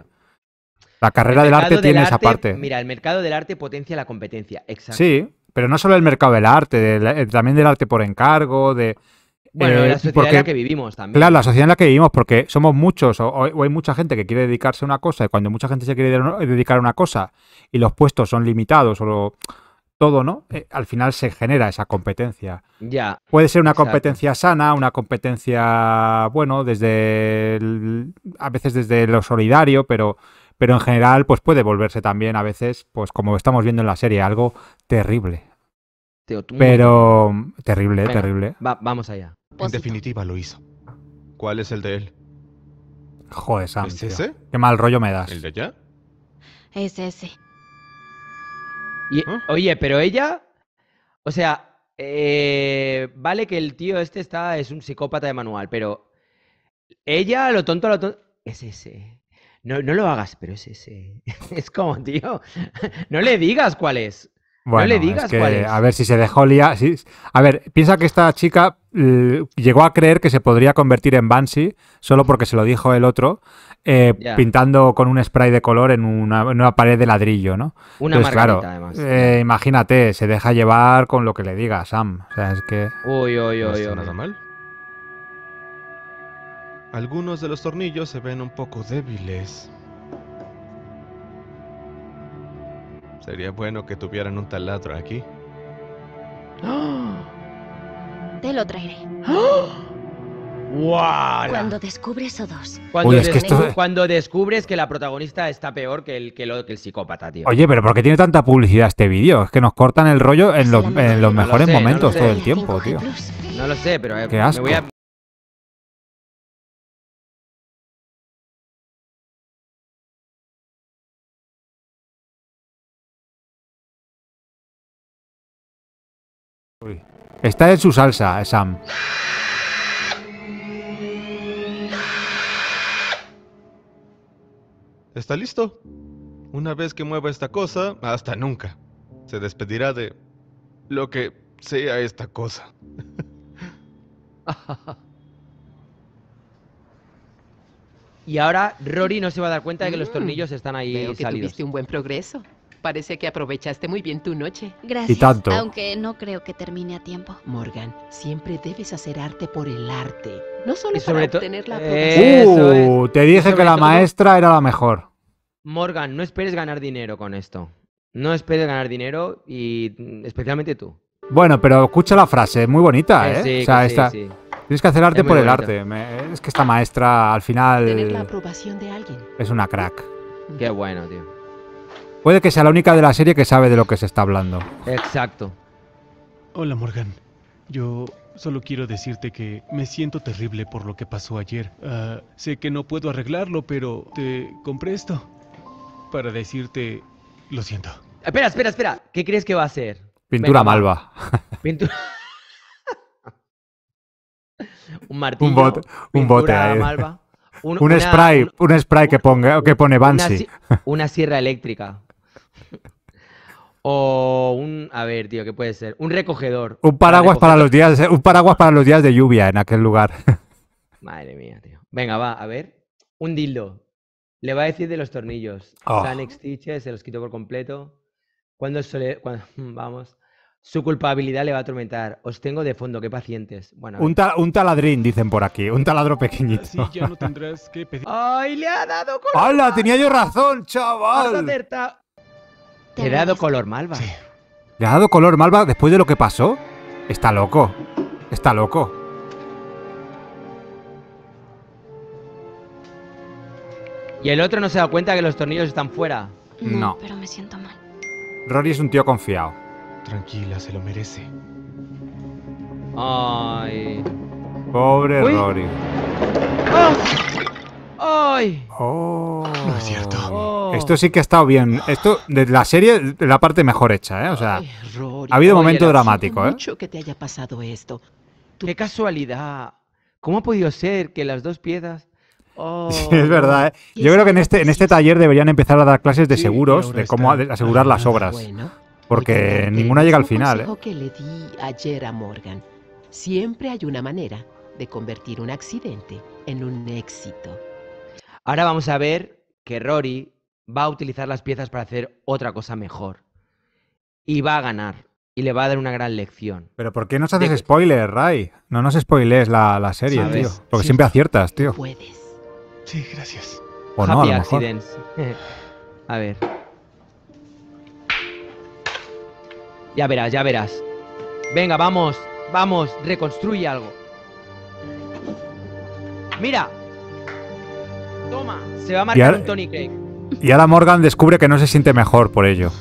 La carrera del arte tiene esa parte. Mira, el mercado del arte potencia la competencia, Sí, pero no solo el mercado del arte, también del arte por encargo, de, bueno, eh, la sociedad en la que vivimos también. Claro, la sociedad en la que vivimos, porque somos muchos o, hay mucha gente que quiere dedicarse a una cosa y cuando mucha gente se quiere dedicar a una cosa y los puestos son limitados o todo, ¿no? Eh, al final se genera esa competencia. Ya. Puede ser una competencia sana, una competencia, bueno, desde a veces desde lo solidario, pero pero en general pues puede volverse también a veces, pues como estamos viendo en la serie, algo terrible. pero terrible, eh, terrible. vamos allá. En definitiva lo hizo. ¿Cuál es el de él? Joder, Sam. ¿Es ese? Qué mal rollo me das. ¿El de ella? Es ese. ¿Ah? Oye, pero ella. O sea, eh, vale que el tío este está, es un psicópata de manual, pero. Ella, lo tonto, lo tonto. Es ese. No, no lo hagas, pero es ese. es como, tío. no le digas cuál es. Bueno, le digas cuál es. A ver si se dejó liar. a ver, piensa que esta chica eh, llegó a creer que se podría convertir en Banshee solo porque se lo dijo el otro, eh, pintando con un spray de color en una, pared de ladrillo, ¿no? Una eh, claro, imagínate, se deja llevar con lo que le diga Sam. O sea, es que. Uy, uy, uy, no uy, nada mal. Algunos de los tornillos se ven un poco débiles. Sería bueno que tuvieran un taladro aquí. ¡Ah! Te lo traeré. ¡Ah! Cuando descubres o dos Cuando, cuando descubres que la protagonista está peor que el, que, lo que el psicópata, tío. Oye, pero ¿por qué tiene tanta publicidad este vídeo? Es que nos cortan el rollo en, los, mejores momentos todo el tiempo, tío. No lo sé, pero eh, ¿Qué asco? Me voy a... Está en su salsa, Sam. ¿Está listo? Una vez que mueva esta cosa, hasta nunca. Se despedirá de lo que sea esta cosa. y ahora Rory no se va a dar cuenta de que los tornillos están ahí Creo que tuviste un buen progreso. Parece que aprovechaste muy bien tu noche. Gracias. Y tanto. Aunque no creo que termine a tiempo. Morgan, siempre debes hacer arte por el arte. No solo sobre para obtener la aprobación. Uh, te dije que la maestra era la mejor. Morgan, no esperes ganar dinero con esto. No esperes ganar dinero y especialmente tú. Bueno, pero escucha la frase, Es muy bonita, ¿eh? ¿eh? Tienes que hacer arte por el arte. Es que esta maestra al final... Tener la aprobación de alguien. Es una crack. Qué bueno, tío. Puede que sea la única de la serie que sabe de lo que se está hablando. Exacto. Hola Morgan. Yo solo quiero decirte que me siento terrible por lo que pasó ayer. Ah, sé que no puedo arreglarlo, pero te compré esto para decirte lo siento. Espera, espera, espera. ¿Qué crees que va a ser? Pintura malva. un martillo. Un, bot, un bote ahí. Malva. Un, spray, un, spray que, ponga, que pone Bansi. una sierra eléctrica. O un, a ver, tío, ¿qué puede ser? Un recogedor. Un paraguas para, los días, eh, un paraguas para los días de lluvia en aquel lugar. Madre mía, tío. Venga, va, a ver. Un dildo. Le va a decir de los tornillos. Oh. se los quito por completo. Cuando, sole, vamos. Su culpabilidad le va a atormentar. Os tengo de fondo, qué pacientes. Bueno, un, taladrín, dicen por aquí. Un taladro pequeñito. Sí, ya no tendrás que pedir. ¡Ay, le ha dado ¡Hala! Tenía yo razón, chaval. Te, he dado color malva. Sí. ¿Le ha dado color malva después de lo que pasó? Está loco. Está loco. Y el otro no se da cuenta que los tornillos están fuera. No, pero me siento mal. Rory es un tío confiado. Tranquila, se lo merece. Ay. Pobre Rory. ¡Ah! Oh. No es cierto. Oh. Esto sí que ha estado bien. Esto de la serie, la parte mejor hecha, ¿eh? O sea, ha habido momento dramático, ¿eh? te haya pasado esto. Qué casualidad. ¿Cómo ha podido ser que las dos piedras oh, es verdad. ¿eh? Yo creo que en este, en este taller deberían empezar a dar clases de seguros, de cómo asegurar las obras. Ah, porque ninguna llega al final. ¿eh? Siempre hay una manera de convertir un accidente en un éxito. Ahora vamos a ver que Rory va a utilizar las piezas para hacer otra cosa mejor. Y va a ganar. Y le va a dar una gran lección. Pero ¿por qué no haces spoiler, Ray? No nos spoilees la, serie, tío. Porque siempre aciertas, tío. Puedes. Sí, gracias. O no, a ver. Ya verás, ya verás. Venga, vamos, vamos, reconstruye algo. Mira, Toma, se va a marcar Tony Craig. Y ahora Morgan descubre que no se siente mejor por ello.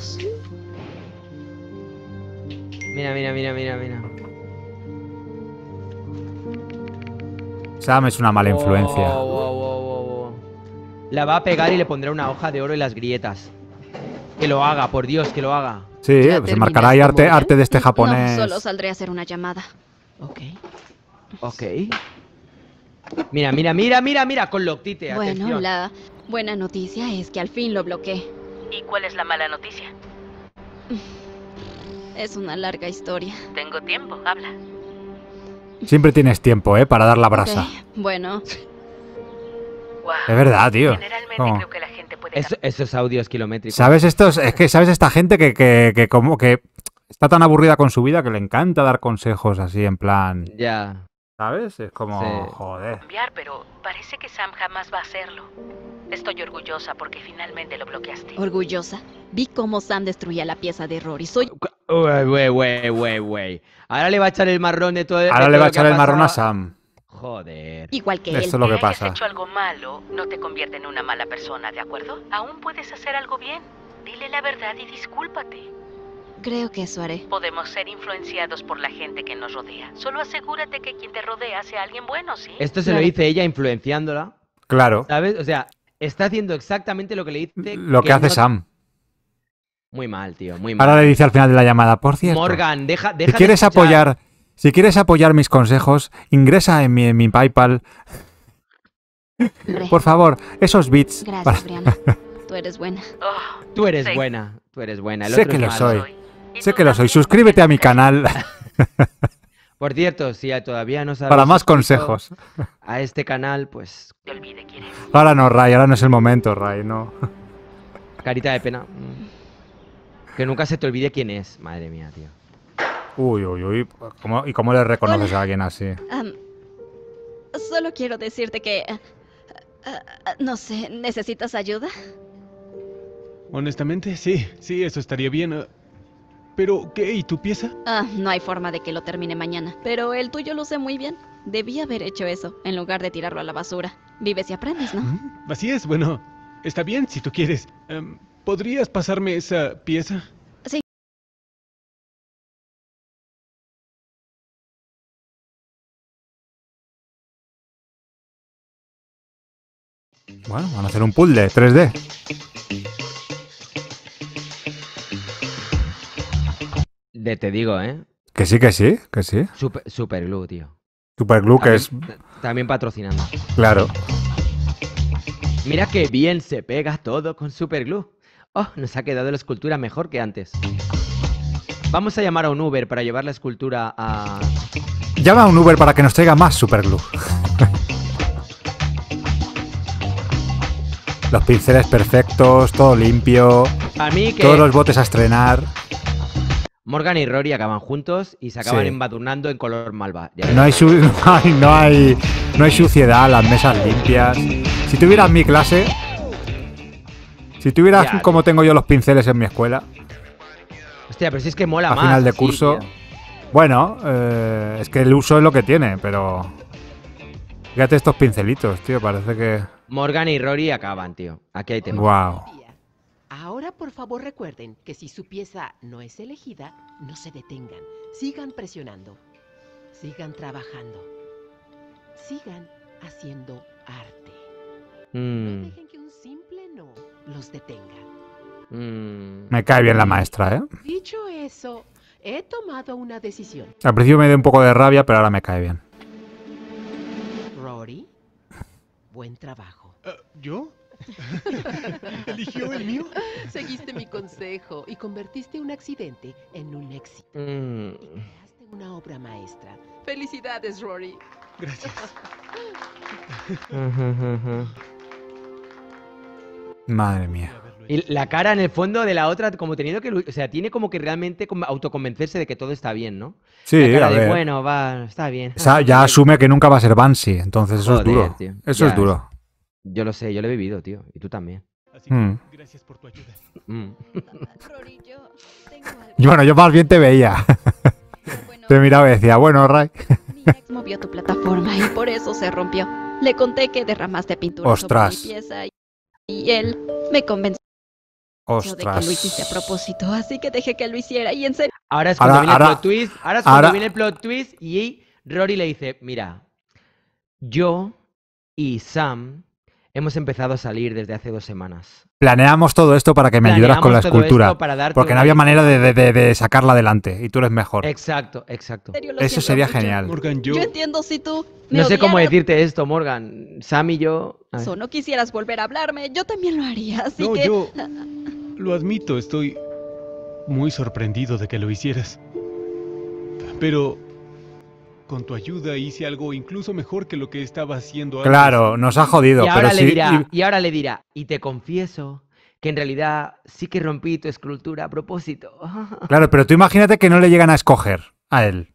Mira, mira, mira, mira, mira. Sam es una mala influencia. la va a pegar y le pondrá una hoja de oro Y las grietas. Que lo haga, por Dios, que lo haga. Sí, pues se marcará ahí arte, arte de este japonés. solo saldré a hacer una llamada. Ok. Ok. Mira, mira, mira, mira, mira, con Loctite. Bueno, la buena noticia es que al fin lo bloqueé. ¿Y cuál es la mala noticia? Mm, es una larga historia. Tengo tiempo, habla. Siempre tienes tiempo, ¿eh? Para dar la brasa. bueno. Es verdad, tío. Generalmente creo que la gente puede... esos audios kilométricos. ¿Sabes estos? Es que, ¿sabes esta gente que, que, que como que está tan aburrida con su vida que le encanta dar consejos así en plan. Ya. ¿Sabes? Es como, joder. pero parece que Sam jamás va a hacerlo. Estoy orgullosa porque finalmente lo bloqueaste. ¿Orgullosa? Vi cómo Sam destruía la pieza de error y soy... Wey, wey, wey, wey, Ahora le va a echar el marrón de todo Ahora le va a echar el marrón a Sam. Joder. Igual que él. es lo que, pasa. hecho algo malo no te convierte en una mala persona, ¿de acuerdo? Aún puedes hacer algo bien. Dile la verdad y discúlpate. Creo que eso haré. Podemos ser influenciados por la gente que nos rodea. Solo asegúrate que quien te rodea sea alguien bueno, ¿sí? Esto se lo dice ella influenciándola. Claro. ¿Sabes? O sea, está haciendo exactamente lo que le dice. Lo que, hace Sam. Muy mal, tío, muy mal. Ahora le dice al final de la llamada, por cierto. Morgan, deja, Si quieres de apoyar, si quieres apoyar mis consejos, ingresa en mi, mi PayPal. Por favor, esos bits. Gracias, Brianna. Tú eres oh, buena. tú eres buena. Tú eres buena. sé que lo soy. Sé que lo soy. Suscríbete a mi canal. Por cierto, si todavía no sabes. Para más consejos. A este canal, pues. Te Ahora no, Ray, ahora no es el momento, Ray, no. Carita de pena. Que nunca se te olvide quién es. Madre mía, tío. Uy, uy, uy. ¿Y cómo le reconoces a alguien así? solo quiero decirte que. Ah, ah, no sé, ¿necesitas ayuda? Honestamente, sí. Sí, eso estaría bien. Pero, ¿qué? ¿Y tu pieza? Ah, no hay forma de que lo termine mañana. Pero el tuyo lo sé muy bien. Debí haber hecho eso, en lugar de tirarlo a la basura. Vives y aprendes, ¿no? ¿Mm? Así es, bueno. Está bien, si tú quieres. Em, ¿Podrías pasarme esa pieza? Sí. Bueno, van a hacer un de 3D. te digo, ¿eh? Que sí, que sí, que sí. Super, superglue, tío. Superglue que es... También eh, patrocinando. Claro. Mira qué bien se pega todo con superglue. Oh, nos ha quedado la escultura mejor que antes. Vamos a llamar a un Uber para llevar la escultura a... Llama a un Uber para que nos traiga más superglue. Los pinceles perfectos, todo limpio. A mí que... Todos los botes a estrenar. Morgan y Rory acaban juntos y se acaban embadurnando en color malva. No hay, suciedad, las mesas limpias. Si tuvieras mi clase, si tuvieras como tengo yo los pinceles en mi escuela. Hostia, pero si es que mola más. final de curso. Bueno, eh, es que el uso es lo que tiene, pero. Fíjate estos pincelitos, tío, parece que. Morgan y Rory acaban, tío. Aquí hay tema. Wow. Ahora por favor recuerden que si su pieza no es elegida, no se detengan, sigan presionando, sigan trabajando, sigan haciendo arte. Mm. No dejen que un simple no los detenga. Mm. Me cae bien la maestra, ¿eh? Dicho eso, he tomado una decisión. Al principio me dio un poco de rabia, pero ahora me cae bien. Rory, buen trabajo. Eh, ¿Yo? ¿Eligió el mío? Seguiste mi consejo y convertiste un accidente en un éxito. Mm. creaste una obra maestra. ¡Felicidades, Rory! Gracias. Madre mía. Y la cara en el fondo de la otra, como teniendo que. O sea, tiene como que realmente autoconvencerse de que todo está bien, ¿no? Sí, la cara bueno, va, está bien. O ya asume que nunca va a ser Bansi, entonces eso es duro. Eso es duro. Yo lo sé, yo lo he vivido, tío. Y tú también. Así que, mm. gracias por tu ayuda. Mm. Rory, yo tengo Bueno, yo más bien te veía. te miraba y decía, bueno, Ray. mi ex movió tu plataforma y por eso se rompió. Le conté que derramaste pintura Ostras. sobre mi pieza y, él me convenció Ostras. de que lo hiciste a propósito, así que dejé que lo hiciera y en serio. Ahora es cuando viene el plot twist, ahora es cuando ahora... viene el plot twist y Rory le dice, mira, yo y Sam hemos empezado a salir desde hace dos semanas. Planeamos todo esto para que me ayudaras con la escultura. porque no había manera de, sacarla adelante y tú eres mejor. Exacto, exacto. Eso sería genial. Morgan, yo... entiendo si tú. no sé cómo decirte esto, Morgan. Sam y yo. no quisieras volver a hablarme. Yo también lo haría, así no, Yo... lo admito, estoy muy sorprendido de que lo hicieras. Pero con tu ayuda hice algo incluso mejor que lo que estaba haciendo antes. Claro, nos ha jodido. Y ahora, pero le, sí, dirá, y... ahora le dirá, y te confieso que en realidad sí que rompí tu escultura a propósito. Claro, pero tú imagínate que no le llegan a escoger a él.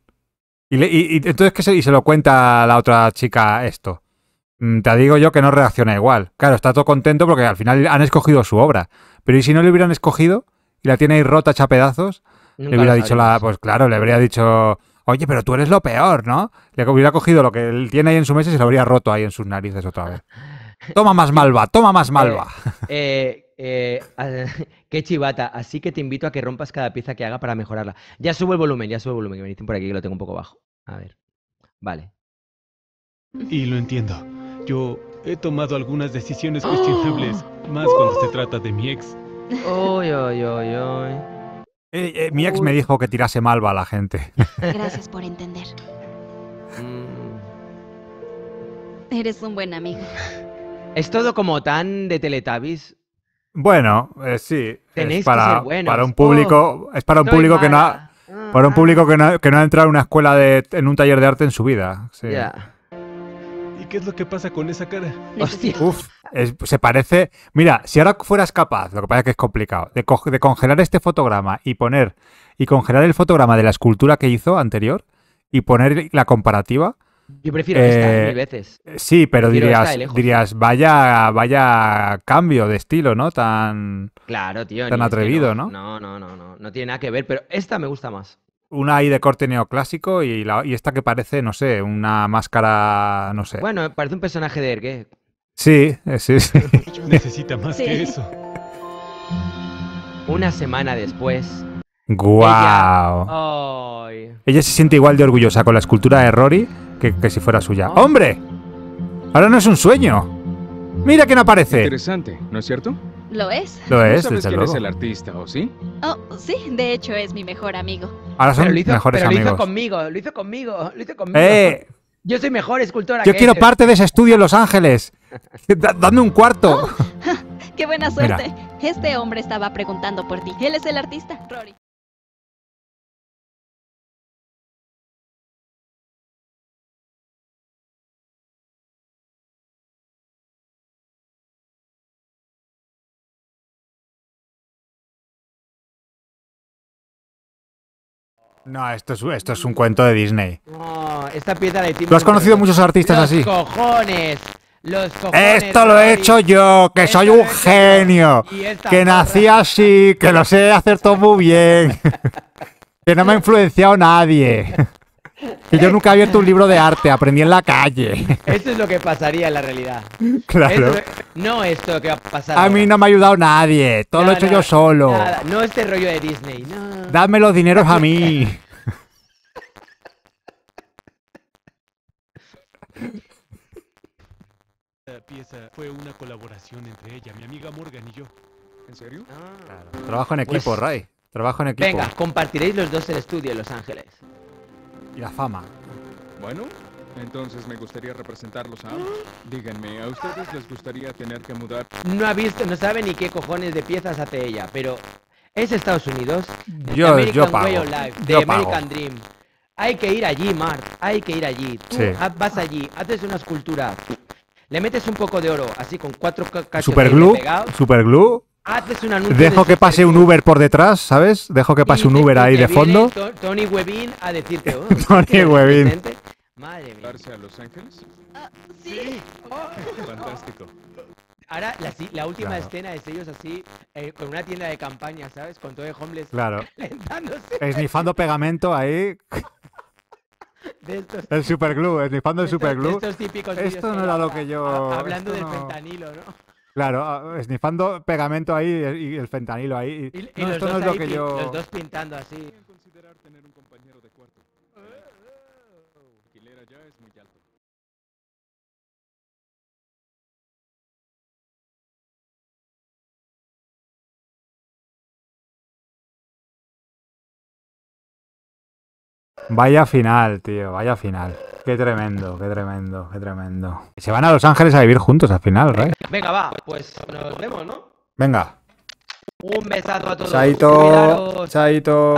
Y, entonces que se, y se lo cuenta a la otra chica esto. Mm, te digo yo que no reacciona igual. Claro, está todo contento porque al final han escogido su obra. Pero ¿y si no le hubieran escogido y la tiene ahí rota, hecha pedazos? le hubiera dicho la. Pues claro, le habría dicho oye, pero tú eres lo peor, ¿no? Le hubiera cogido lo que él tiene ahí en su mesa y se lo habría roto ahí en sus narices otra vez. Toma más malva, toma más malva. Eh, eh, eh qué chivata, así que te invito a que rompas cada pieza que haga para mejorarla. Ya subo el volumen, ya subo el volumen, que me dicen por aquí que lo tengo un poco bajo. A ver, vale. Y lo entiendo. Yo he tomado algunas decisiones cuestionables, más cuando se trata de mi ex. Eh, eh, mi ex me dijo que tirase malva a la gente. Gracias por entender. Mm. Eres un buen amigo. Es todo como tan de Teletubbies. Bueno, eh, sí. Tenéis es para, un público, oh, es para un público que no ha, un ah. público que ha entrado en una escuela de, en un taller de arte en su vida. Ya. ¿qué es lo que pasa con esa cara? Hostia. Uf, se parece. Mira, si ahora fueras capaz, lo que pasa es que es complicado, de, congelar este fotograma y poner. y congelar el fotograma de la escultura que hizo anterior y poner la comparativa. Yo prefiero esta eh, mil veces. Sí, pero dirías, dirías, vaya, vaya cambio de estilo, ¿no? Tan. Claro, tío. Tan atrevido, ¿no? No, no, no, no. No tiene nada que ver, pero esta me gusta más una ahí de corte neoclásico y, la, y esta que parece, no sé, una máscara, no sé. Bueno, parece un personaje de Ergue. Eh, sí, sí, sí. Necesita más que eso. Una semana después. ¡Guau! Ella... se siente igual de orgullosa con la escultura de Rory que, si fuera suya. ¡Hombre! Ahora no es un sueño. Mira no aparece. Interesante, ¿no es cierto? Lo es. Lo es, ¿No sabes quién es el artista, ¿o sí? Oh, sí, de hecho es mi mejor amigo. Ahora son pero lo mejores pero Lo hizo conmigo, lo hizo conmigo, lo hizo conmigo. Eh, yo soy mejor escultora. Yo quiero este. parte de ese estudio en Los Ángeles. Dame un cuarto. Oh, ¡Qué buena suerte! Este hombre estaba preguntando por ti. Él es el artista, No, esto es, esto es un cuento de Disney. No, esta pieza ¿Lo has conocido muchos artistas así? cojones! cojones, Esto lo he hecho yo, que soy un genio, que nací así, que lo sé hacer todo muy bien, que no me ha influenciado nadie. que yo nunca he abierto un libro de arte, aprendí en la calle. Esto es lo que pasaría en la realidad. Claro. no esto que ha pasado. A mí no me ha ayudado nadie, todo lo he hecho yo solo. Nada. No este rollo de Disney, no. Dame los dineros a mí. La pieza fue una colaboración entre ella, mi amiga Morgan y yo. ¿En serio? Trabajo en equipo, pues, Ray. Trabajo en equipo. Venga, compartiréis los dos el estudio en Los Ángeles la fama. Bueno, entonces me gustaría representarlos a Díganme, ¿a ustedes les gustaría tener que mudar? No ha visto, no sabe ni qué cojones de piezas hace ella, pero es Estados Unidos. Yo, American yo pago. American Dream. Hay que ir allí, Mark. Hay que ir allí. Tú vas allí, haces una escultura, le metes un poco de oro, así con cuatro cachos superglue, pegados. Superglue Dejo que pase un Uber por detrás, ¿sabes? Dejo que pase un Uber ahí de fondo. Tony Webin a decirte. Oh, Tony Webin. Madre mía. a Los Ángeles? Ah, sí. Oh. Fantástico. Ahora, la, última escena es ellos así, con eh, una tienda de campaña, ¿sabes? Con todo de homeless. Claro. Esnifando pegamento ahí. el superglue, esnifando el superglue. Esto no era lo que yo. hablando del fentanilo, ¿no? Claro, ah, esnifando pegamento ahí y el fentanilo ahí. Y, lo que yo. Los dos pintando así. es Vaya final, tío, vaya final. Qué tremendo, qué tremendo, qué tremendo. Se van a Los Ángeles a vivir juntos al final, ¿right? Venga, va, pues nos vemos, ¿no? Venga. Un besazo a todos. Chaito. Chaito.